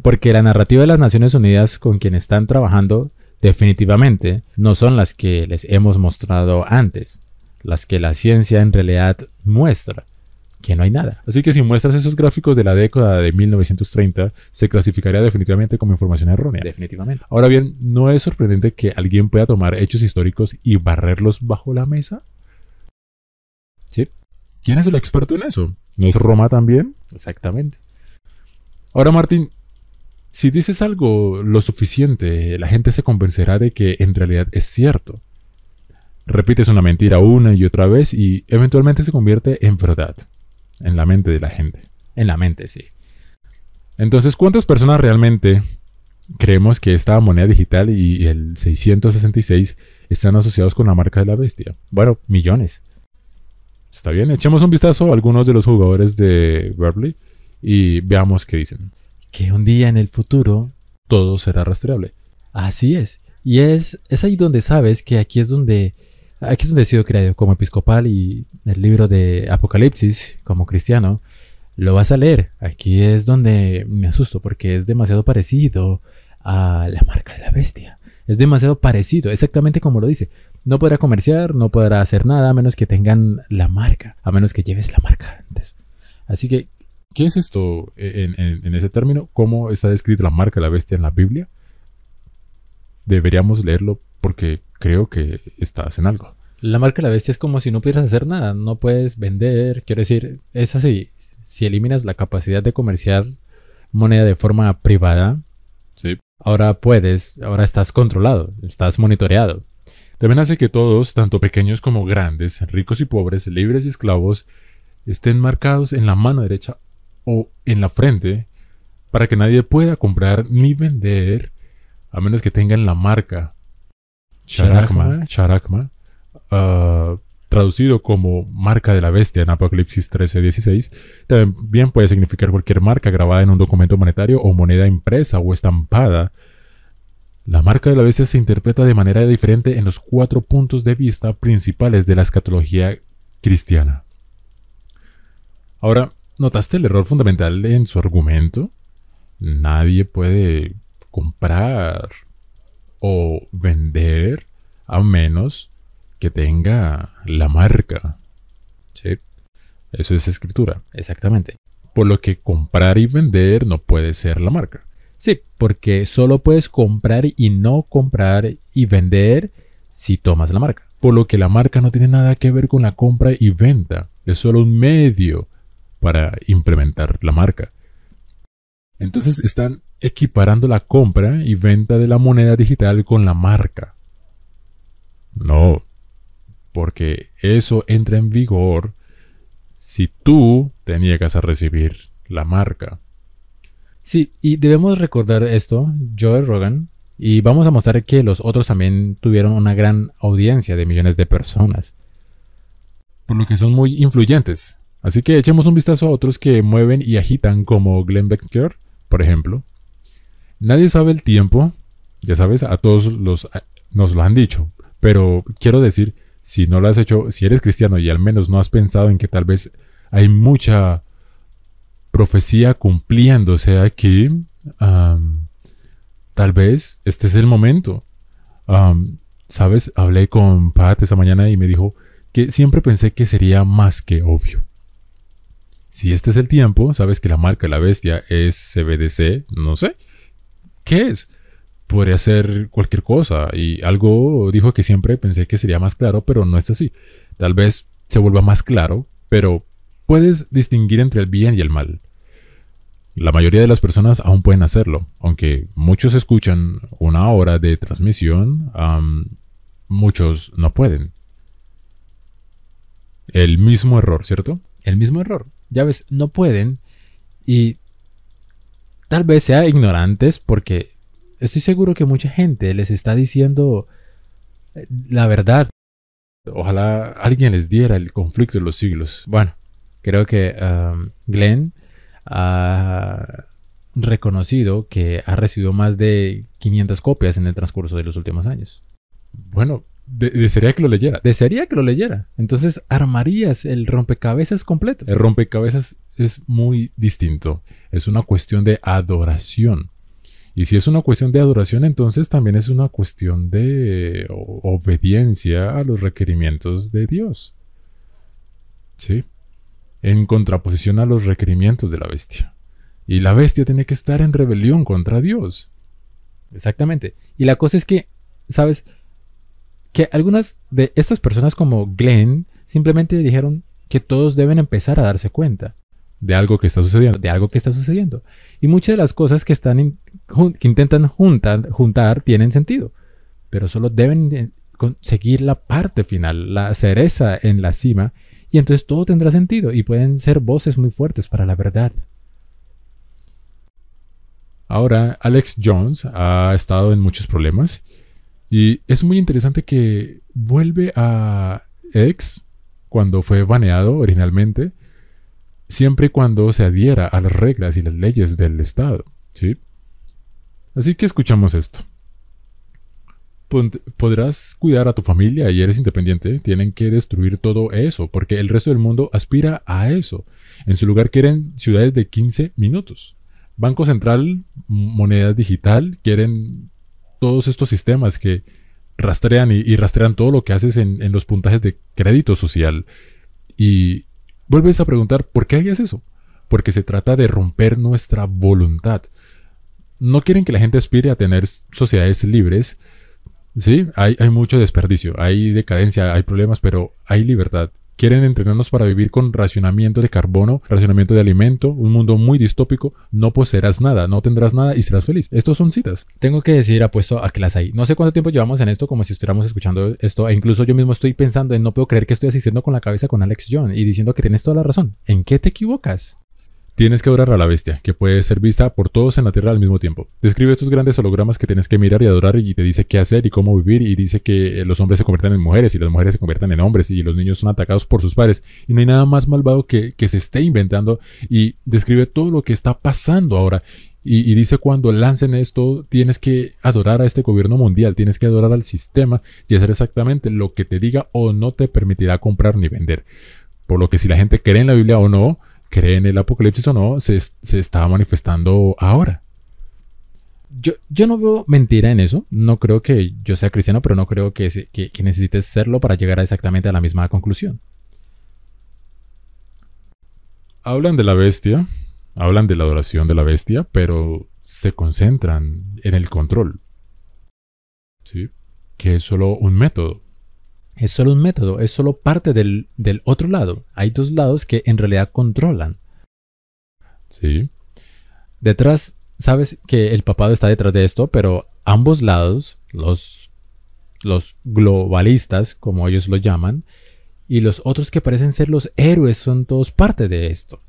Porque la narrativa de las Naciones Unidas con quien están trabajando definitivamente no son las que les hemos mostrado antes, las que la ciencia en realidad muestra que no hay nada. Así que si muestras esos gráficos de la década de 1930, se clasificaría definitivamente como información errónea. Definitivamente. Ahora bien, ¿no es sorprendente que alguien pueda tomar hechos históricos y barrerlos bajo la mesa? Sí. ¿Quién es el experto en eso? ¿No es Roma también? Exactamente. Ahora, Martín, si dices algo lo suficiente, la gente se convencerá de que en realidad es cierto. Repites una mentira una y otra vez y eventualmente se convierte en verdad en la mente de la gente. En la mente, sí. Entonces, ¿cuántas personas realmente creemos que esta moneda digital y el 666 están asociados con la marca de la bestia? Bueno, millones. Está bien, echemos un vistazo a algunos de los jugadores de Berkeley y veamos qué dicen. Que un día en el futuro todo será rastreable. Así es. Y es, es ahí donde sabes que aquí es donde Aquí es donde he sido como episcopal y el libro de Apocalipsis como cristiano lo vas a leer. Aquí es donde me asusto porque es demasiado parecido a la marca de la bestia. Es demasiado parecido, exactamente como lo dice. No podrá comerciar, no podrá hacer nada a menos que tengan la marca, a menos que lleves la marca antes. Así que, ¿qué es esto en, ese término? ¿Cómo está descrita la marca de la bestia en la Biblia? Deberíamos leerlo porque creo que estás en algo. La marca de la bestia es como si no pudieras hacer nada, no puedes vender, quiero decir, es así, si eliminas la capacidad de comerciar moneda de forma privada, ahora puedes, ahora estás controlado, estás monitoreado. También hace que todos, tanto pequeños como grandes, ricos y pobres, libres y esclavos, estén marcados en la mano derecha o en la frente para que nadie pueda comprar ni vender a menos que tengan la marca Charakma, Charakma, ah, traducido como marca de la bestia en Apocalipsis 13:16, también puede significar cualquier marca grabada en un documento monetario o moneda impresa o estampada. La marca de la bestia se interpreta de manera diferente en los cuatro puntos de vista principales de la escatología cristiana. Ahora, ¿notaste el error fundamental en su argumento? Nadie puede comprar o vender a menos que tenga la marca. ¿Sí? Eso es escritura. Exactamente. Por lo que comprar y vender no puede ser la marca. Sí, porque solo puedes comprar y no comprar y vender si tomas la marca. Por lo que la marca no tiene nada que ver con la compra y venta. Es solo un medio para implementar la marca. Entonces están equiparando la compra y venta de la moneda digital con la marca. No, porque eso entra en vigor si tú te niegas a recibir la marca. Sí, y debemos recordar esto, Joe Rogan, y vamos a mostrar que los otros también tuvieron una gran audiencia de millones de personas, por lo que son muy influyentes. Así que echemos un vistazo a otros que mueven y agitan como Glenn Becker, por ejemplo, Nadie sabe el tiempo, ya sabes, a todos los, nos lo han dicho, pero quiero decir, si no lo has hecho, si eres cristiano y al menos no has pensado en que tal vez hay mucha profecía cumpliéndose aquí, tal vez este es el momento. Sabes, hablé con Pat esa mañana y me dijo que siempre pensé que sería más que obvio. Si este es el tiempo, sabes que la marca de la bestia es CBDC, no sé, ¿Qué es? Podría ser cualquier cosa. Y algo dijo que siempre pensé que sería más claro, pero no es así. Tal vez se vuelva más claro, pero puedes distinguir entre el bien y el mal. La mayoría de las personas aún pueden hacerlo, aunque muchos escuchan una hora de transmisión, muchos no pueden. El mismo error, ¿cierto? El mismo error. Ya ves, no pueden y tal vez sea ignorantes porque estoy seguro que mucha gente les está diciendo eh, la verdad. Ojalá alguien les diera el conflicto de los siglos. Bueno, creo que um, Glenn ha reconocido que ha recibido más de 500 copias en el transcurso de los últimos años. Bueno, desearía que lo leyera. Desearía que lo leyera. Entonces armarías el rompecabezas completo. El rompecabezas es muy distinto. Es una cuestión de adoración. Y si es una cuestión de adoración, entonces también es una cuestión de obediencia a los requerimientos de Dios. ¿Sí? En contraposición a los requerimientos de la bestia. Y la bestia tiene que estar en rebelión contra Dios. Exactamente. Y la cosa es que, ¿sabes? que algunas de estas personas como Glenn simplemente dijeron que todos deben empezar a darse cuenta de algo que está sucediendo, de algo que está sucediendo. Y muchas de las cosas que, están intentan juntar, juntar tienen sentido, pero solo deben conseguir la parte final, la cereza en la cima, y entonces todo tendrá sentido y pueden ser voces muy fuertes para la verdad. Ahora, Alex Jones ha estado en muchos problemas y es muy interesante que vuelve a X cuando fue baneado originalmente, siempre y cuando se adhiera a las reglas y las leyes del Estado. ¿sí? Así que escuchamos esto. Podrás cuidar a tu familia y eres independiente. Tienen que destruir todo eso, porque el resto del mundo aspira a eso. En su lugar quieren ciudades de 15 minutos. Banco Central, moneda digital, quieren todos estos sistemas que rastrean y, rastrean todo lo que haces en, los puntajes de crédito social. Y vuelves a preguntar, ¿por qué harías eso? Porque se trata de romper nuestra voluntad. No quieren que la gente aspire a tener sociedades libres. Sí, hay, hay mucho desperdicio, hay decadencia, hay problemas, pero hay libertad Quieren entrenarnos para vivir con racionamiento de carbono, racionamiento de alimento, un mundo muy distópico. No poseerás nada, no tendrás nada y serás feliz. Estos son citas. Tengo que decir, apuesto a que las hay. No sé cuánto tiempo llevamos en esto, como si estuviéramos escuchando esto. E incluso yo mismo estoy pensando en no puedo creer que estoy asistiendo con la cabeza con Alex John y diciendo que tienes toda la razón. ¿En qué te equivocas? Tienes que adorar a la bestia, que puede ser vista por todos en la tierra al mismo tiempo. Describe estos grandes hologramas que tienes que mirar y adorar y te dice qué hacer y cómo vivir y dice que eh, los hombres se convierten en mujeres y las mujeres se convierten en hombres y los niños son atacados por sus padres. Y no hay nada más malvado que, que se esté inventando y describe todo lo que está pasando ahora. Y, y, dice cuando lancen esto tienes que adorar a este gobierno mundial, tienes que adorar al sistema y hacer exactamente lo que te diga o no te permitirá comprar ni vender. Por lo que si la gente cree en la Biblia o no, cree en el apocalipsis o no, se, se estaba manifestando ahora. Yo, no veo mentira en eso. No creo que yo sea cristiano, pero no creo que, que, necesites serlo para llegar exactamente a la misma conclusión. Hablan de la bestia, hablan de la adoración de la bestia, pero se concentran en el control. ¿Sí? Que es solo un método es solo un método, es solo parte del, otro lado. Hay dos lados que en realidad controlan. Sí. Detrás, sabes que el papado está detrás de esto, pero ambos lados, los, los globalistas, como ellos lo llaman, y los otros que parecen ser los héroes son todos parte de esto.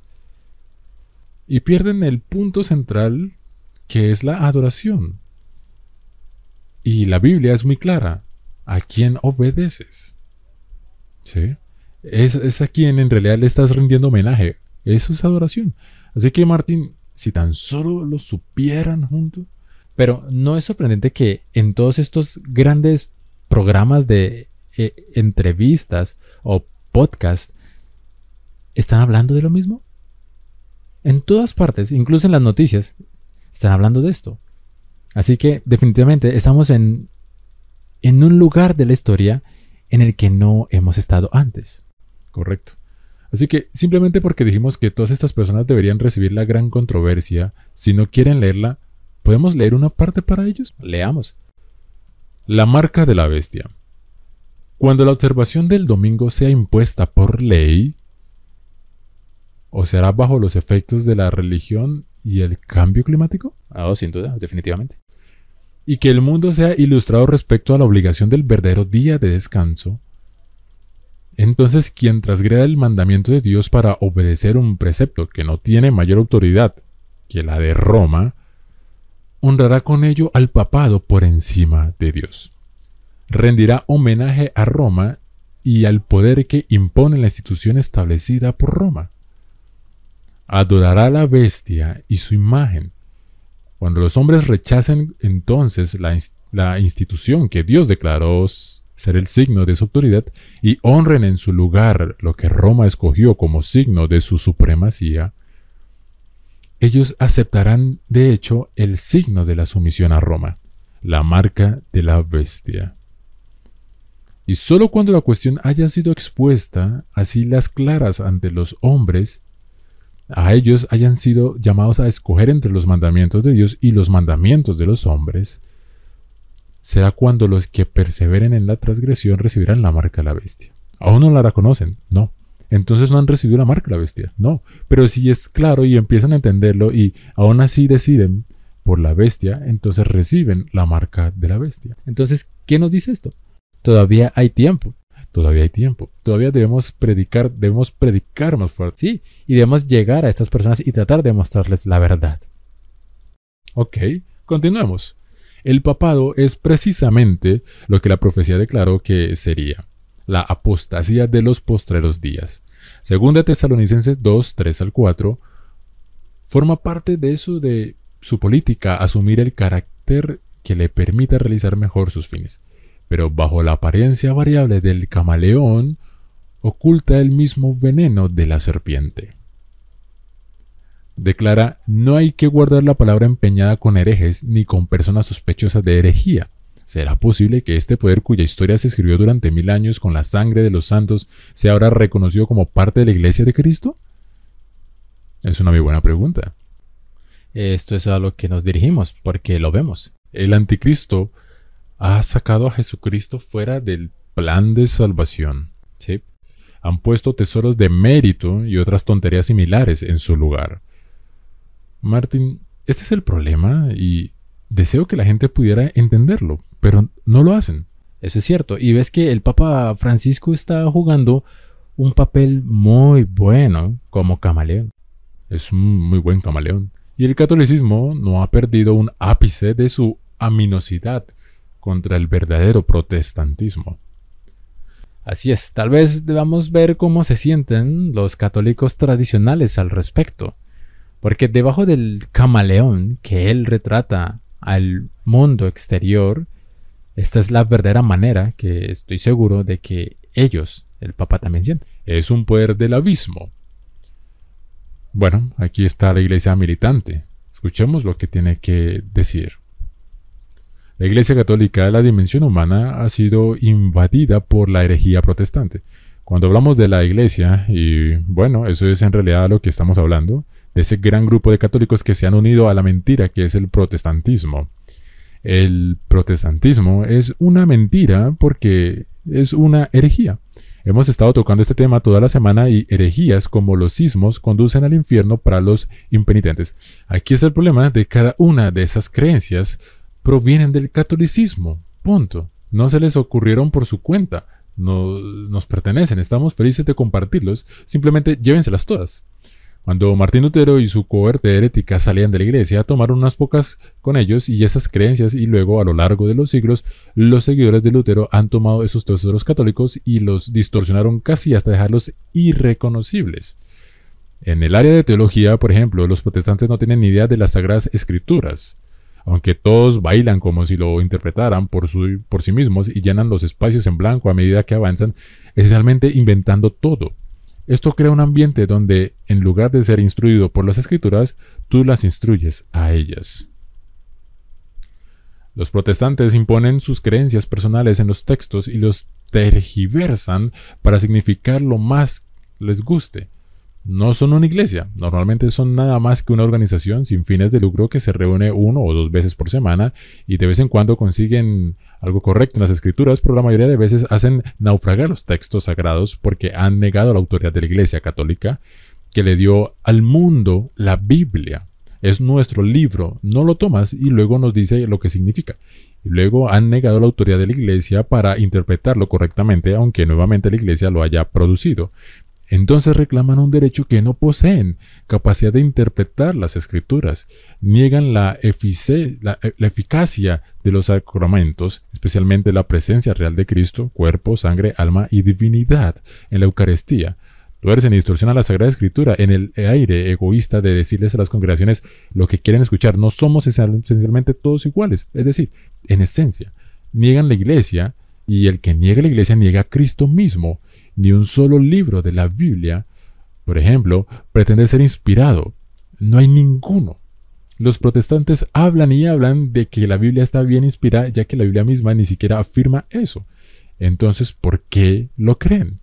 Y pierden el punto central que es la adoración. Y la Biblia es muy clara a quién obedeces. ¿Sí? Es, a quien en realidad le estás rindiendo homenaje. Eso es adoración. Así que Martín, si tan solo lo supieran juntos. Pero no es sorprendente que en todos estos grandes programas de eh, entrevistas o podcasts, ¿están hablando de lo mismo? En todas partes, incluso en las noticias, están hablando de esto. Así que definitivamente estamos en en un lugar de la historia en el que no hemos estado antes. Correcto. Así que simplemente porque dijimos que todas estas personas deberían recibir la gran controversia, si no quieren leerla, ¿podemos leer una parte para ellos? Leamos. La marca de la bestia. Cuando la observación del domingo sea impuesta por ley, o será bajo los efectos de la religión y el cambio climático? Ah, oh, sin duda, definitivamente y que el mundo sea ilustrado respecto a la obligación del verdadero día de descanso, entonces quien transgreda el mandamiento de Dios para obedecer un precepto que no tiene mayor autoridad que la de Roma, honrará con ello al papado por encima de Dios. Rendirá homenaje a Roma y al poder que impone la institución establecida por Roma. Adorará la bestia y su imagen, cuando los hombres rechacen entonces la, institución que Dios declaró ser el signo de su autoridad y honren en su lugar lo que Roma escogió como signo de su supremacía, ellos aceptarán de hecho el signo de la sumisión a Roma, la marca de la bestia. Y solo cuando la cuestión haya sido expuesta así las claras ante los hombres, a ellos hayan sido llamados a escoger entre los mandamientos de Dios y los mandamientos de los hombres, será cuando los que perseveren en la transgresión recibirán la marca de la bestia. Aún no la reconocen, no. Entonces no han recibido la marca de la bestia, no. Pero si es claro y empiezan a entenderlo y aún así deciden por la bestia, entonces reciben la marca de la bestia. Entonces, ¿qué nos dice esto? Todavía hay tiempo todavía hay tiempo. Todavía debemos predicar, debemos predicar más fuerte, sí, y debemos llegar a estas personas y tratar de mostrarles la verdad. Ok, continuemos. El papado es precisamente lo que la profecía declaró que sería, la apostasía de los postreros días. Segunda Tesalonicenses 2, 3 al 4, forma parte de eso de su política asumir el carácter que le permita realizar mejor sus fines pero bajo la apariencia variable del camaleón oculta el mismo veneno de la serpiente. Declara, no hay que guardar la palabra empeñada con herejes ni con personas sospechosas de herejía. ¿Será posible que este poder cuya historia se escribió durante mil años con la sangre de los santos sea ahora reconocido como parte de la iglesia de Cristo? Es una muy buena pregunta. Esto es a lo que nos dirigimos, porque lo vemos. El anticristo ha sacado a Jesucristo fuera del plan de salvación. ¿sí? Han puesto tesoros de mérito y otras tonterías similares en su lugar. Martín, este es el problema y deseo que la gente pudiera entenderlo, pero no lo hacen. Eso es cierto. Y ves que el Papa Francisco está jugando un papel muy bueno como camaleón. Es un muy buen camaleón. Y el catolicismo no ha perdido un ápice de su aminosidad contra el verdadero protestantismo. Así es, tal vez debamos ver cómo se sienten los católicos tradicionales al respecto, porque debajo del camaleón que él retrata al mundo exterior, esta es la verdadera manera que estoy seguro de que ellos, el Papa también siente. Es un poder del abismo. Bueno, aquí está la iglesia militante. Escuchemos lo que tiene que decir. La Iglesia Católica, la dimensión humana, ha sido invadida por la herejía protestante. Cuando hablamos de la Iglesia, y bueno, eso es en realidad lo que estamos hablando, de ese gran grupo de católicos que se han unido a la mentira que es el protestantismo. El protestantismo es una mentira porque es una herejía. Hemos estado tocando este tema toda la semana y herejías como los sismos conducen al infierno para los impenitentes. Aquí está el problema de cada una de esas creencias provienen del catolicismo. Punto. No se les ocurrieron por su cuenta. nos pertenecen. Estamos felices de compartirlos. Simplemente llévenselas todas. Cuando Martín Lutero y su cohorte herética salían de la iglesia, tomaron unas pocas con ellos y esas creencias y luego a lo largo de los siglos los seguidores de Lutero han tomado esos los católicos y los distorsionaron casi hasta dejarlos irreconocibles. En el área de teología, por ejemplo, los protestantes no tienen ni idea de las sagradas escrituras aunque todos bailan como si lo interpretaran por, su, por sí mismos y llenan los espacios en blanco a medida que avanzan, esencialmente inventando todo. Esto crea un ambiente donde, en lugar de ser instruido por las escrituras, tú las instruyes a ellas. Los protestantes imponen sus creencias personales en los textos y los tergiversan para significar lo más les guste no son una iglesia, normalmente son nada más que una organización sin fines de lucro que se reúne uno o dos veces por semana y de vez en cuando consiguen algo correcto en las escrituras, pero la mayoría de veces hacen naufragar los textos sagrados porque han negado la autoridad de la iglesia católica que le dio al mundo la Biblia. Es nuestro libro, no lo tomas y luego nos dice lo que significa. Y luego han negado la autoridad de la iglesia para interpretarlo correctamente, aunque nuevamente la iglesia lo haya producido entonces reclaman un derecho que no poseen, capacidad de interpretar las escrituras, niegan eh, la, eficacia de los sacramentos, especialmente la presencia real de Cristo, cuerpo, sangre, alma y divinidad en la Eucaristía. Tuercen y distorsionan la Sagrada Escritura en el aire egoísta de decirles a las congregaciones lo que quieren escuchar. No somos esencialmente todos iguales, es decir, en esencia. Niegan la iglesia y el que niega la iglesia niega a Cristo mismo ni un solo libro de la Biblia, por ejemplo, pretende ser inspirado. No hay ninguno. Los protestantes hablan y hablan de que la Biblia está bien inspirada, ya que la Biblia misma ni siquiera afirma eso. Entonces, ¿por qué lo creen?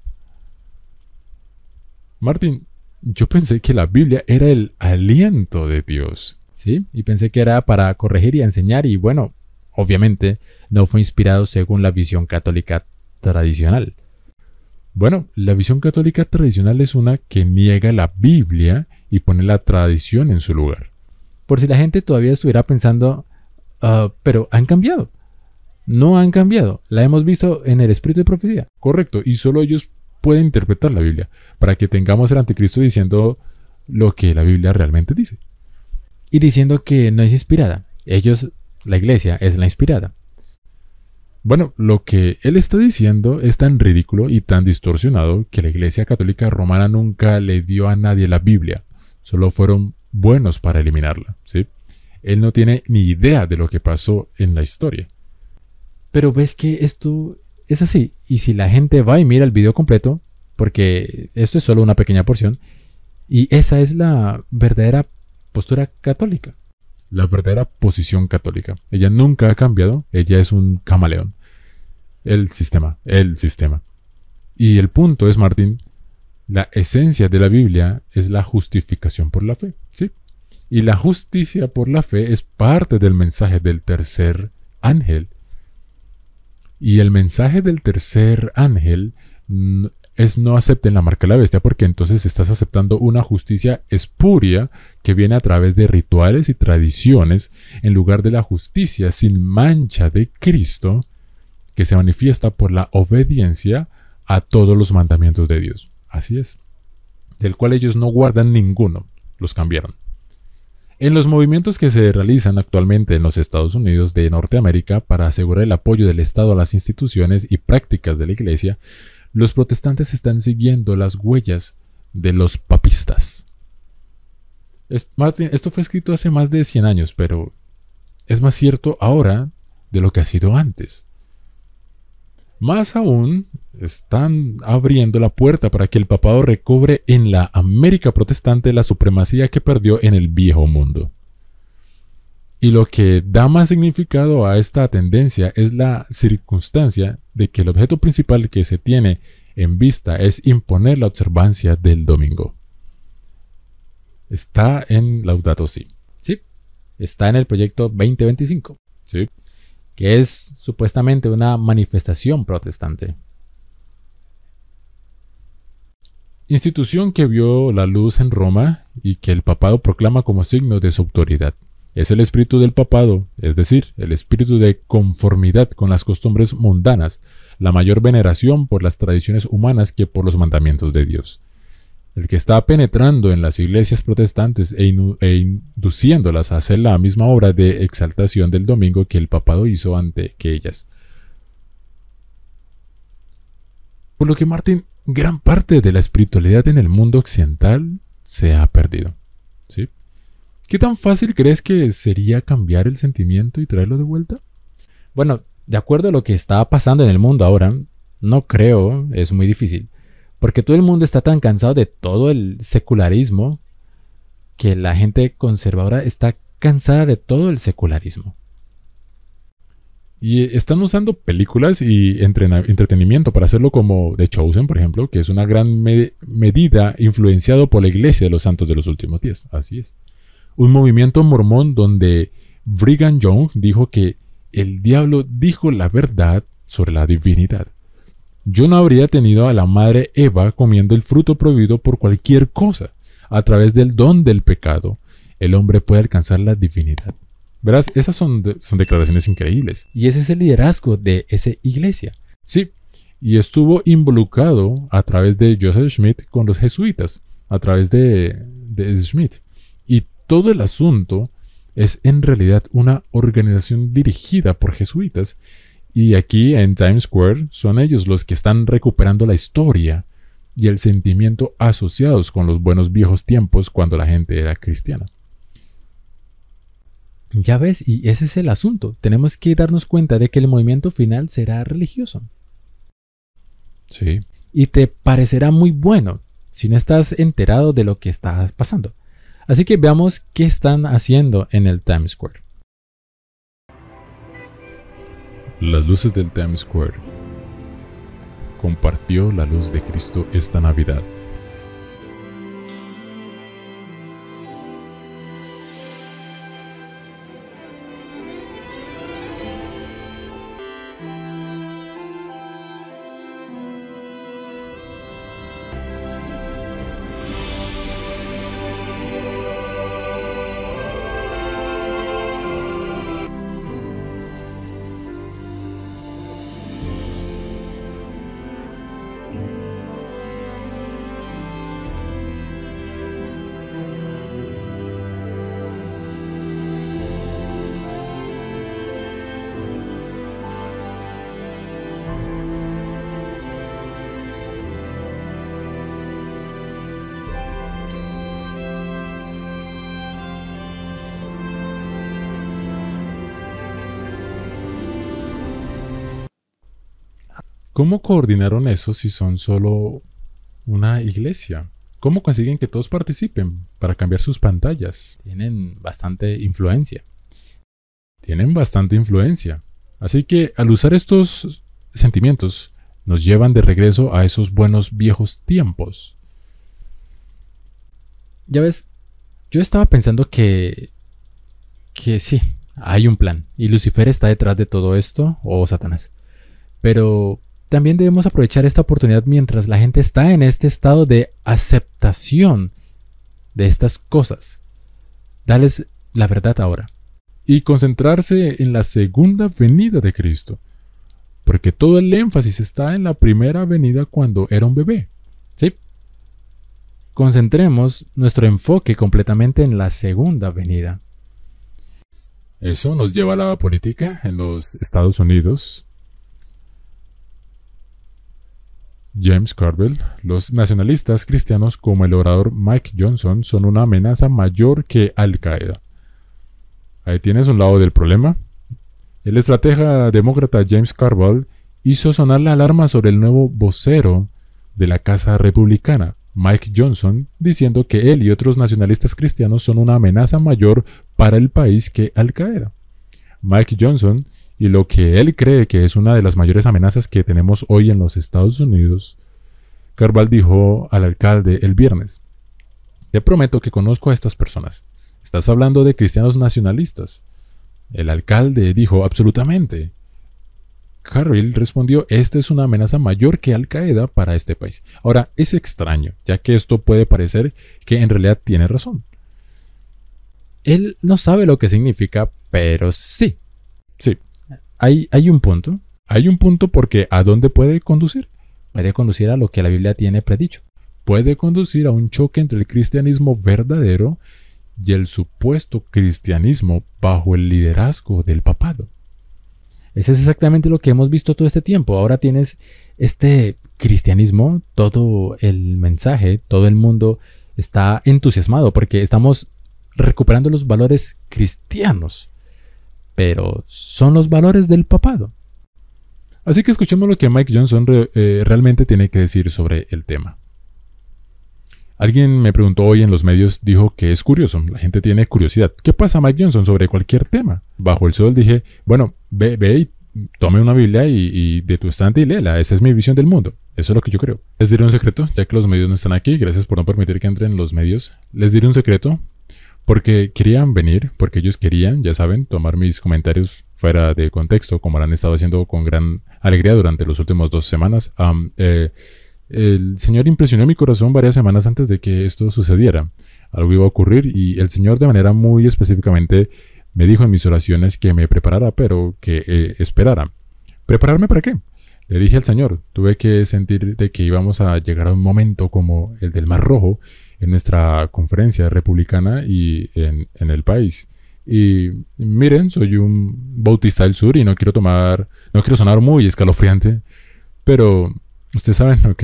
Martín, yo pensé que la Biblia era el aliento de Dios. Sí, y pensé que era para corregir y enseñar y bueno, obviamente no fue inspirado según la visión católica tradicional. Bueno, la visión católica tradicional es una que niega la Biblia y pone la tradición en su lugar. Por si la gente todavía estuviera pensando, ah, pero han cambiado. No han cambiado. La hemos visto en el Espíritu de Profecía. Correcto, y solo ellos pueden interpretar la Biblia, para que tengamos el anticristo diciendo lo que la Biblia realmente dice. Y diciendo que no es inspirada. Ellos, la iglesia, es la inspirada. Bueno, lo que él está diciendo es tan ridículo y tan distorsionado que la Iglesia Católica Romana nunca le dio a nadie la Biblia, solo fueron buenos para eliminarla, ¿sí? Él no tiene ni idea de lo que pasó en la historia. Pero ves que esto es así, y si la gente va y mira el video completo, porque esto es solo una pequeña porción, y esa es la verdadera postura católica la verdadera posición católica. Ella nunca ha cambiado, ella es un camaleón. El sistema, el sistema. Y el punto es, Martín, la esencia de la Biblia es la justificación por la fe, ¿sí? Y la justicia por la fe es parte del mensaje del tercer ángel. Y el mensaje del tercer ángel es no acepten la marca de la bestia porque entonces estás aceptando una justicia espuria que viene a través de rituales y tradiciones en lugar de la justicia sin mancha de Cristo que se manifiesta por la obediencia a todos los mandamientos de Dios. Así es. Del cual ellos no guardan ninguno. Los cambiaron. En los movimientos que se realizan actualmente en los Estados Unidos de Norteamérica para asegurar el apoyo del Estado a las instituciones y prácticas de la Iglesia, los protestantes están siguiendo las huellas de los papistas. esto fue escrito hace más de 100 años, pero es más cierto ahora de lo que ha sido antes. Más aún, están abriendo la puerta para que el papado recobre en la América protestante la supremacía que perdió en el viejo mundo. Y lo que da más significado a esta tendencia es la circunstancia de que el objeto principal que se tiene en vista es imponer la observancia del domingo. Está en Laudato Si. Sí, está en el proyecto 2025. Sí. Que es supuestamente una manifestación protestante. Institución que vio la luz en Roma y que el papado proclama como signo de su autoridad. Es el espíritu del papado, es decir, el espíritu de conformidad con las costumbres mundanas, la mayor veneración por las tradiciones humanas que por los mandamientos de Dios. El que está penetrando en las iglesias protestantes e, e induciéndolas a hacer la misma obra de exaltación del domingo que el papado hizo ante que ellas. Por lo que Martín, gran parte de la espiritualidad en el mundo occidental se ha perdido. ¿Qué tan fácil crees que sería cambiar el sentimiento y traerlo de vuelta? Bueno, de acuerdo a lo que está pasando en el mundo ahora, no creo, es muy difícil. Porque todo el mundo está tan cansado de todo el secularismo que la gente conservadora está cansada de todo el secularismo. Y están usando películas y entretenimiento para hacerlo como The Chosen, por ejemplo, que es una gran medida influenciado por la iglesia de los santos de los últimos días. Así es un movimiento mormón donde Brigham Young dijo que el diablo dijo la verdad sobre la divinidad. Yo no habría tenido a la madre Eva comiendo el fruto prohibido por cualquier cosa. A través del don del pecado, el hombre puede alcanzar la divinidad. Verás, esas son, declaraciones increíbles. Y ese es el liderazgo de esa iglesia. Sí, y estuvo involucrado a través de Joseph Smith con los jesuitas, a través de, de Smith todo el asunto es en realidad una organización dirigida por jesuitas y aquí en Times Square son ellos los que están recuperando la historia y el sentimiento asociados con los buenos viejos tiempos cuando la gente era cristiana. Ya ves, y ese es el asunto. Tenemos que darnos cuenta de que el movimiento final será religioso. Sí. Y te parecerá muy bueno si no estás enterado de lo que está pasando. Así que veamos qué están haciendo en el Times Square. Las luces del Times Square compartió la luz de Cristo esta Navidad. ¿Cómo coordinaron eso si son solo una iglesia? ¿Cómo consiguen que todos participen para cambiar sus pantallas? Tienen bastante influencia. Tienen bastante influencia. Así que al usar estos sentimientos, nos llevan de regreso a esos buenos viejos tiempos. Ya ves, yo estaba pensando que... que sí, hay un plan. Y Lucifer está detrás de todo esto, o oh, Satanás. Pero también debemos aprovechar esta oportunidad mientras la gente está en este estado de aceptación de estas cosas. Dales la verdad ahora. Y concentrarse en la segunda venida de Cristo. Porque todo el énfasis está en la primera venida cuando era un bebé. ¿Sí? Concentremos nuestro enfoque completamente en la segunda venida. Eso nos lleva a la política en los Estados Unidos, James Carville, los nacionalistas cristianos como el orador Mike Johnson son una amenaza mayor que Al Qaeda. Ahí tienes un lado del problema. El estratega demócrata James Carville hizo sonar la alarma sobre el nuevo vocero de la Casa Republicana, Mike Johnson, diciendo que él y otros nacionalistas cristianos son una amenaza mayor para el país que Al Qaeda. Mike Johnson y lo que él cree que es una de las mayores amenazas que tenemos hoy en los Estados Unidos, Carval dijo al alcalde el viernes, te prometo que conozco a estas personas. Estás hablando de cristianos nacionalistas. El alcalde dijo, absolutamente. Carval respondió, esta es una amenaza mayor que Al Qaeda para este país. Ahora, es extraño, ya que esto puede parecer que en realidad tiene razón. Él no sabe lo que significa, pero sí, hay, un punto. Hay un punto porque ¿a dónde puede conducir? Puede conducir a lo que la Biblia tiene predicho. Puede conducir a un choque entre el cristianismo verdadero y el supuesto cristianismo bajo el liderazgo del papado. Ese es exactamente lo que hemos visto todo este tiempo. Ahora tienes este cristianismo, todo el mensaje, todo el mundo está entusiasmado porque estamos recuperando los valores cristianos pero son los valores del papado. Así que escuchemos lo que Mike Johnson eh, realmente tiene que decir sobre el tema. Alguien me preguntó hoy en los medios, dijo que es curioso, la gente tiene curiosidad. ¿Qué pasa Mike Johnson sobre cualquier tema? Bajo el sol dije, bueno, ve, y tome una Biblia y, de tu estante y léela. Esa es mi visión del mundo. Eso es lo que yo creo. Les diré un secreto, ya que los medios no están aquí. Gracias por no permitir que entren los medios. Les diré un secreto porque querían venir, porque ellos querían, ya saben, tomar mis comentarios fuera de contexto, como lo han estado haciendo con gran alegría durante los últimos dos semanas. Eh, el Señor impresionó mi corazón varias semanas antes de que esto sucediera. Algo iba a ocurrir y el Señor de manera muy específicamente me dijo en mis oraciones que me preparara, pero que eh, esperara. ¿Prepararme para qué? Le dije al Señor, tuve que sentir de que íbamos a llegar a un momento como el del Mar Rojo, en nuestra conferencia republicana y en, en el país. Y miren, soy un bautista del sur y no quiero tomar, no quiero sonar muy escalofriante, pero ustedes saben, ok,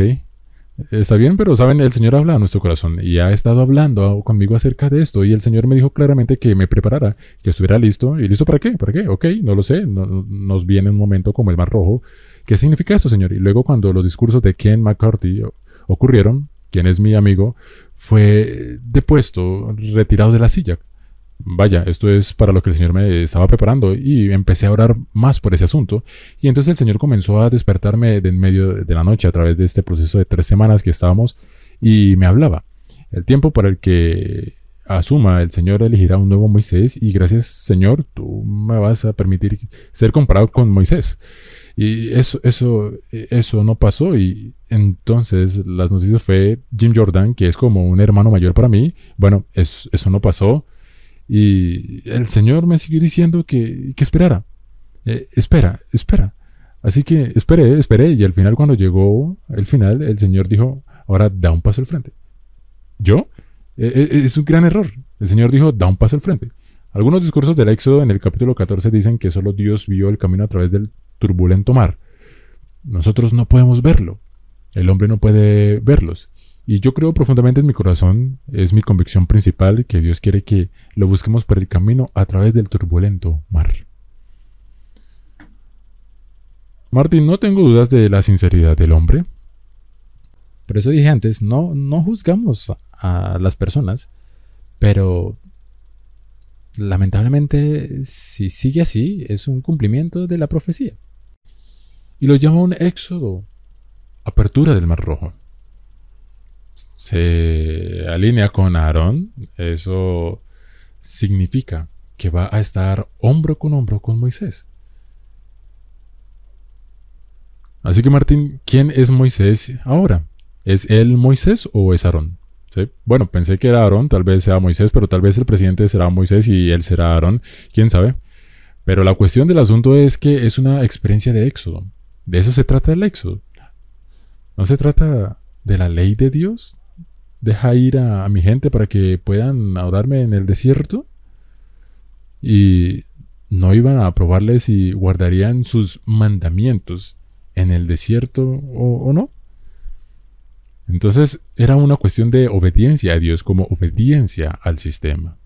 está bien, pero saben, el Señor habla a nuestro corazón y ha estado hablando conmigo acerca de esto y el Señor me dijo claramente que me preparara, que estuviera listo. ¿Y listo para qué? ¿Para qué? Ok, no lo sé, nos viene un momento como el Mar Rojo. ¿Qué significa esto, Señor? Y luego cuando los discursos de Ken McCarthy ocurrieron, quien es mi amigo, fue depuesto, retirado de la silla. Vaya, esto es para lo que el Señor me estaba preparando y empecé a orar más por ese asunto. Y entonces el Señor comenzó a despertarme en medio de la noche a través de este proceso de tres semanas que estábamos y me hablaba. El tiempo para el que asuma, el Señor elegirá un nuevo Moisés y gracias Señor, tú me vas a permitir ser comparado con Moisés. Y eso, eso, eso no pasó y entonces, las noticias fue Jim Jordan, que es como un hermano mayor para mí. Bueno, eso, no pasó. Y el Señor me siguió diciendo que, que esperara. Eh, espera, espera. Así que esperé, esperé. Y al final, cuando llegó el final, el Señor dijo, ahora da un paso al frente. ¿Yo? Eh, eh, es un gran error. El Señor dijo, da un paso al frente. Algunos discursos del Éxodo en el capítulo 14 dicen que solo Dios vio el camino a través del turbulento mar. Nosotros no podemos verlo. El hombre no puede verlos. Y yo creo profundamente en mi corazón, es mi convicción principal, que Dios quiere que lo busquemos por el camino a través del turbulento mar. Martín, no tengo dudas de la sinceridad del hombre. Por eso dije antes, no, no juzgamos a las personas, pero lamentablemente, si sigue así, es un cumplimiento de la profecía. Y lo llama un éxodo, apertura del Mar Rojo. Se alinea con Aarón, eso significa que va a estar hombro con hombro con Moisés. Así que Martín, ¿quién es Moisés ahora? ¿Es él Moisés o es Aarón? ¿Sí? Bueno, pensé que era Aarón, tal vez sea Moisés, pero tal vez el presidente será Moisés y él será Aarón, quién sabe. Pero la cuestión del asunto es que es una experiencia de éxodo. De eso se trata el éxodo. ¿No se trata de la ley de Dios? ¿Deja ir a, mi gente para que puedan adorarme en el desierto? Y no iban a probarles si guardarían sus mandamientos en el desierto o, o no. Entonces era una cuestión de obediencia a Dios como obediencia al sistema.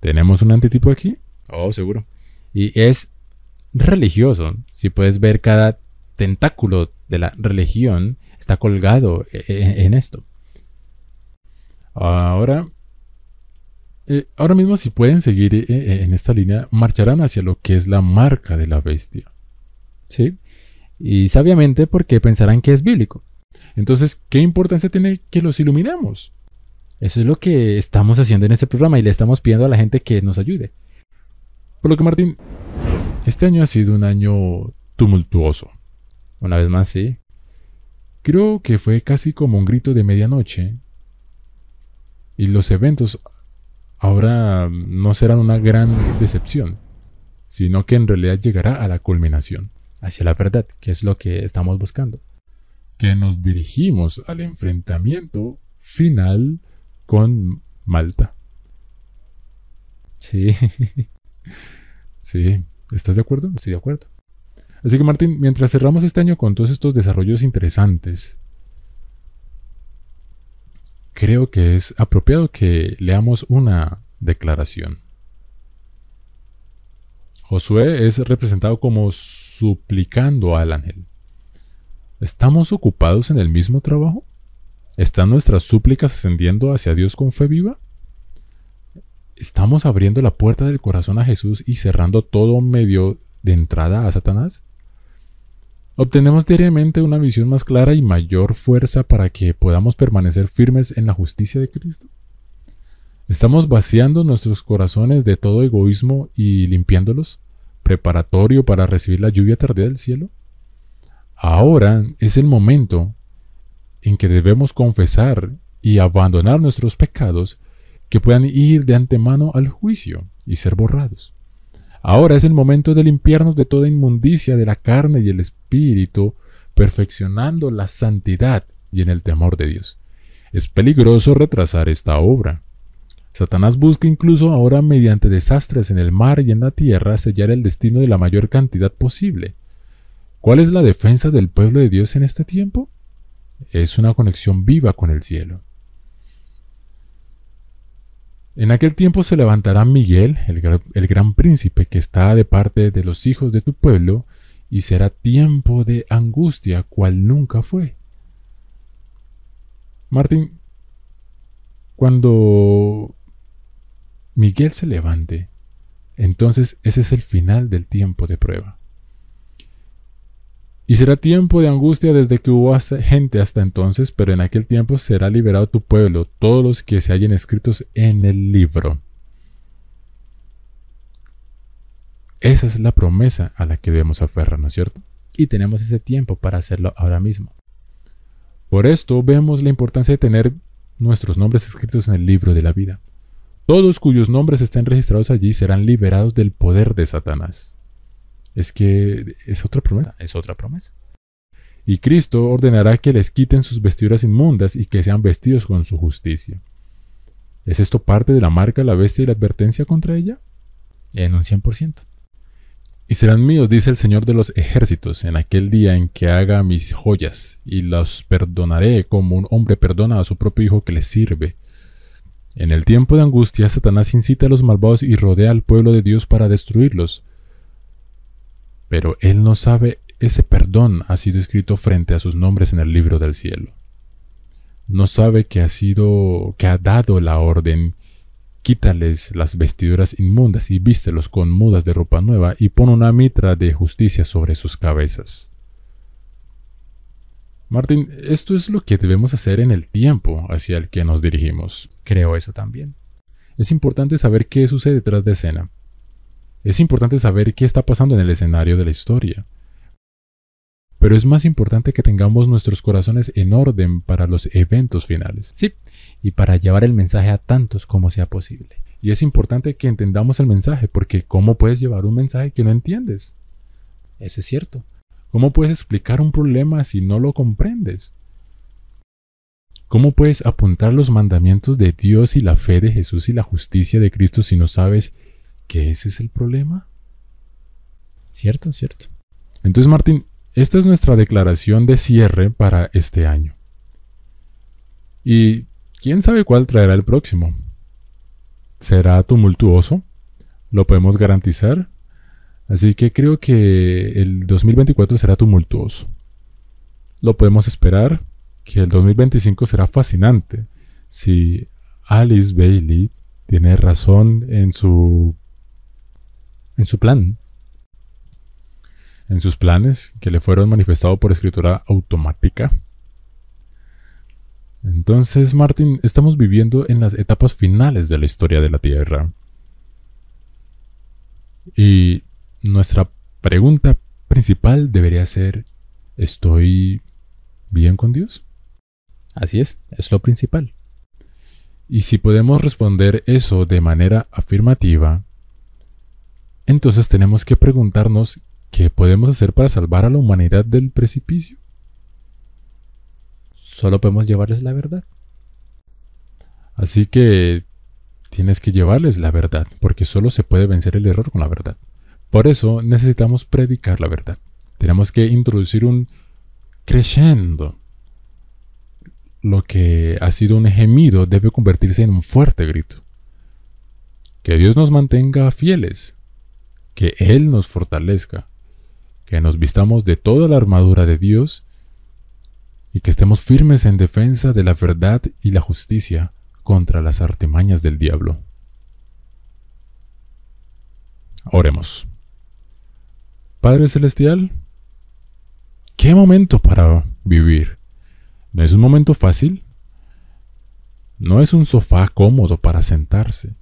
¿Tenemos un antitipo aquí? Oh, seguro. Y es religioso. Si puedes ver cada tentáculo de la religión está colgado e-, e-, en esto. Ahora, eh, ahora mismo si pueden seguir eh, eh, en esta línea, marcharán hacia lo que es la marca de la bestia. ¿Sí? Y sabiamente porque pensarán que es bíblico. Entonces, ¿qué importancia tiene que los iluminemos? Eso es lo que estamos haciendo en este programa y le estamos pidiendo a la gente que nos ayude. Por lo que, Martín, este año ha sido un año tumultuoso. Una vez más, sí. Creo que fue casi como un grito de medianoche. Y los eventos ahora no serán una gran decepción, sino que en realidad llegará a la culminación, hacia la verdad, que es lo que estamos buscando. Que nos dirigimos al enfrentamiento final con Malta. Sí. Sí. ¿Estás de acuerdo? Estoy de acuerdo. Así que Martín, mientras cerramos este año con todos estos desarrollos interesantes, creo que es apropiado que leamos una declaración. Josué es representado como suplicando al ángel. ¿Estamos ocupados en el mismo trabajo? ¿Están nuestras súplicas ascendiendo hacia Dios con fe viva? ¿Estamos abriendo la puerta del corazón a Jesús y cerrando todo medio de entrada a Satanás? Obtenemos diariamente una visión más clara y mayor fuerza para que podamos permanecer firmes en la justicia de Cristo. Estamos vaciando nuestros corazones de todo egoísmo y limpiándolos, preparatorio para recibir la lluvia tardía del cielo. Ahora es el momento en que debemos confesar y abandonar nuestros pecados que puedan ir de antemano al juicio y ser borrados. Ahora es el momento de limpiarnos de toda inmundicia de la carne y el espíritu, perfeccionando la santidad y en el temor de Dios. Es peligroso retrasar esta obra. Satanás busca incluso ahora mediante desastres en el mar y en la tierra sellar el destino de la mayor cantidad posible. ¿Cuál es la defensa del pueblo de Dios en este tiempo? Es una conexión viva con el cielo. En aquel tiempo se levantará Miguel, el, gran príncipe que está de parte de los hijos de tu pueblo, y será tiempo de angustia cual nunca fue. Martín, cuando Miguel se levante, entonces ese es el final del tiempo de prueba. Y será tiempo de angustia desde que hubo gente hasta entonces, pero en aquel tiempo será liberado tu pueblo, todos los que se hayan escritos en el libro. Esa es la promesa a la que debemos aferrarnos, ¿cierto? Y tenemos ese tiempo para hacerlo ahora mismo. Por esto vemos la importancia de tener nuestros nombres escritos en el libro de la vida. Todos cuyos nombres estén registrados allí serán liberados del poder de Satanás es que es otra promesa. Es otra promesa. Y Cristo ordenará que les quiten sus vestiduras inmundas y que sean vestidos con su justicia. ¿Es esto parte de la marca de la bestia y la advertencia contra ella? En un 100%. Y serán míos, dice el Señor de los ejércitos, en aquel día en que haga mis joyas, y los perdonaré como un hombre perdona a su propio hijo que le sirve. En el tiempo de angustia, Satanás incita a los malvados y rodea al pueblo de Dios para destruirlos pero él no sabe ese perdón ha sido escrito frente a sus nombres en el libro del cielo. No sabe que ha sido que ha dado la orden quítales las vestiduras inmundas y vístelos con mudas de ropa nueva y pon una mitra de justicia sobre sus cabezas. Martín, esto es lo que debemos hacer en el tiempo hacia el que nos dirigimos. Creo eso también. Es importante saber qué sucede detrás de escena, es importante saber qué está pasando en el escenario de la historia. Pero es más importante que tengamos nuestros corazones en orden para los eventos finales. Sí, y para llevar el mensaje a tantos como sea posible. Y es importante que entendamos el mensaje, porque ¿cómo puedes llevar un mensaje que no entiendes? Eso es cierto. ¿Cómo puedes explicar un problema si no lo comprendes? ¿Cómo puedes apuntar los mandamientos de Dios y la fe de Jesús y la justicia de Cristo si no sabes que ese es el problema. Cierto, cierto. Entonces, Martín, esta es nuestra declaración de cierre para este año. Y quién sabe cuál traerá el próximo. Será tumultuoso, lo podemos garantizar. Así que creo que el 2024 será tumultuoso. Lo podemos esperar que el 2025 será fascinante. Si Alice Bailey tiene razón en su en su plan, en sus planes que le fueron manifestados por escritura automática. Entonces, Martin, estamos viviendo en las etapas finales de la historia de la Tierra. Y nuestra pregunta principal debería ser, ¿estoy bien con Dios? Así es, es lo principal. Y si podemos responder eso de manera afirmativa, entonces tenemos que preguntarnos qué podemos hacer para salvar a la humanidad del precipicio. Solo podemos llevarles la verdad. Así que tienes que llevarles la verdad, porque solo se puede vencer el error con la verdad. Por eso necesitamos predicar la verdad. Tenemos que introducir un crescendo. Lo que ha sido un gemido debe convertirse en un fuerte grito. Que Dios nos mantenga fieles, que Él nos fortalezca, que nos vistamos de toda la armadura de Dios y que estemos firmes en defensa de la verdad y la justicia contra las artimañas del diablo. Oremos. Padre Celestial, qué momento para vivir. No es un momento fácil. No es un sofá cómodo para sentarse.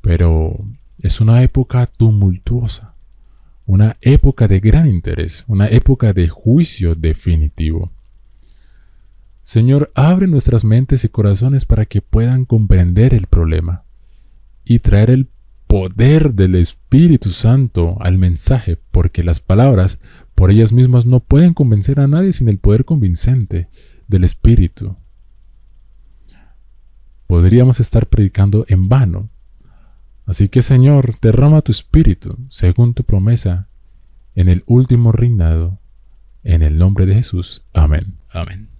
Pero es una época tumultuosa, una época de gran interés, una época de juicio definitivo. Señor, abre nuestras mentes y corazones para que puedan comprender el problema y traer el poder del Espíritu Santo al mensaje, porque las palabras por ellas mismas no pueden convencer a nadie sin el poder convincente del Espíritu. Podríamos estar predicando en vano Así que Señor, derrama tu espíritu, según tu promesa, en el último reinado, en el nombre de Jesús. Amén. Amén.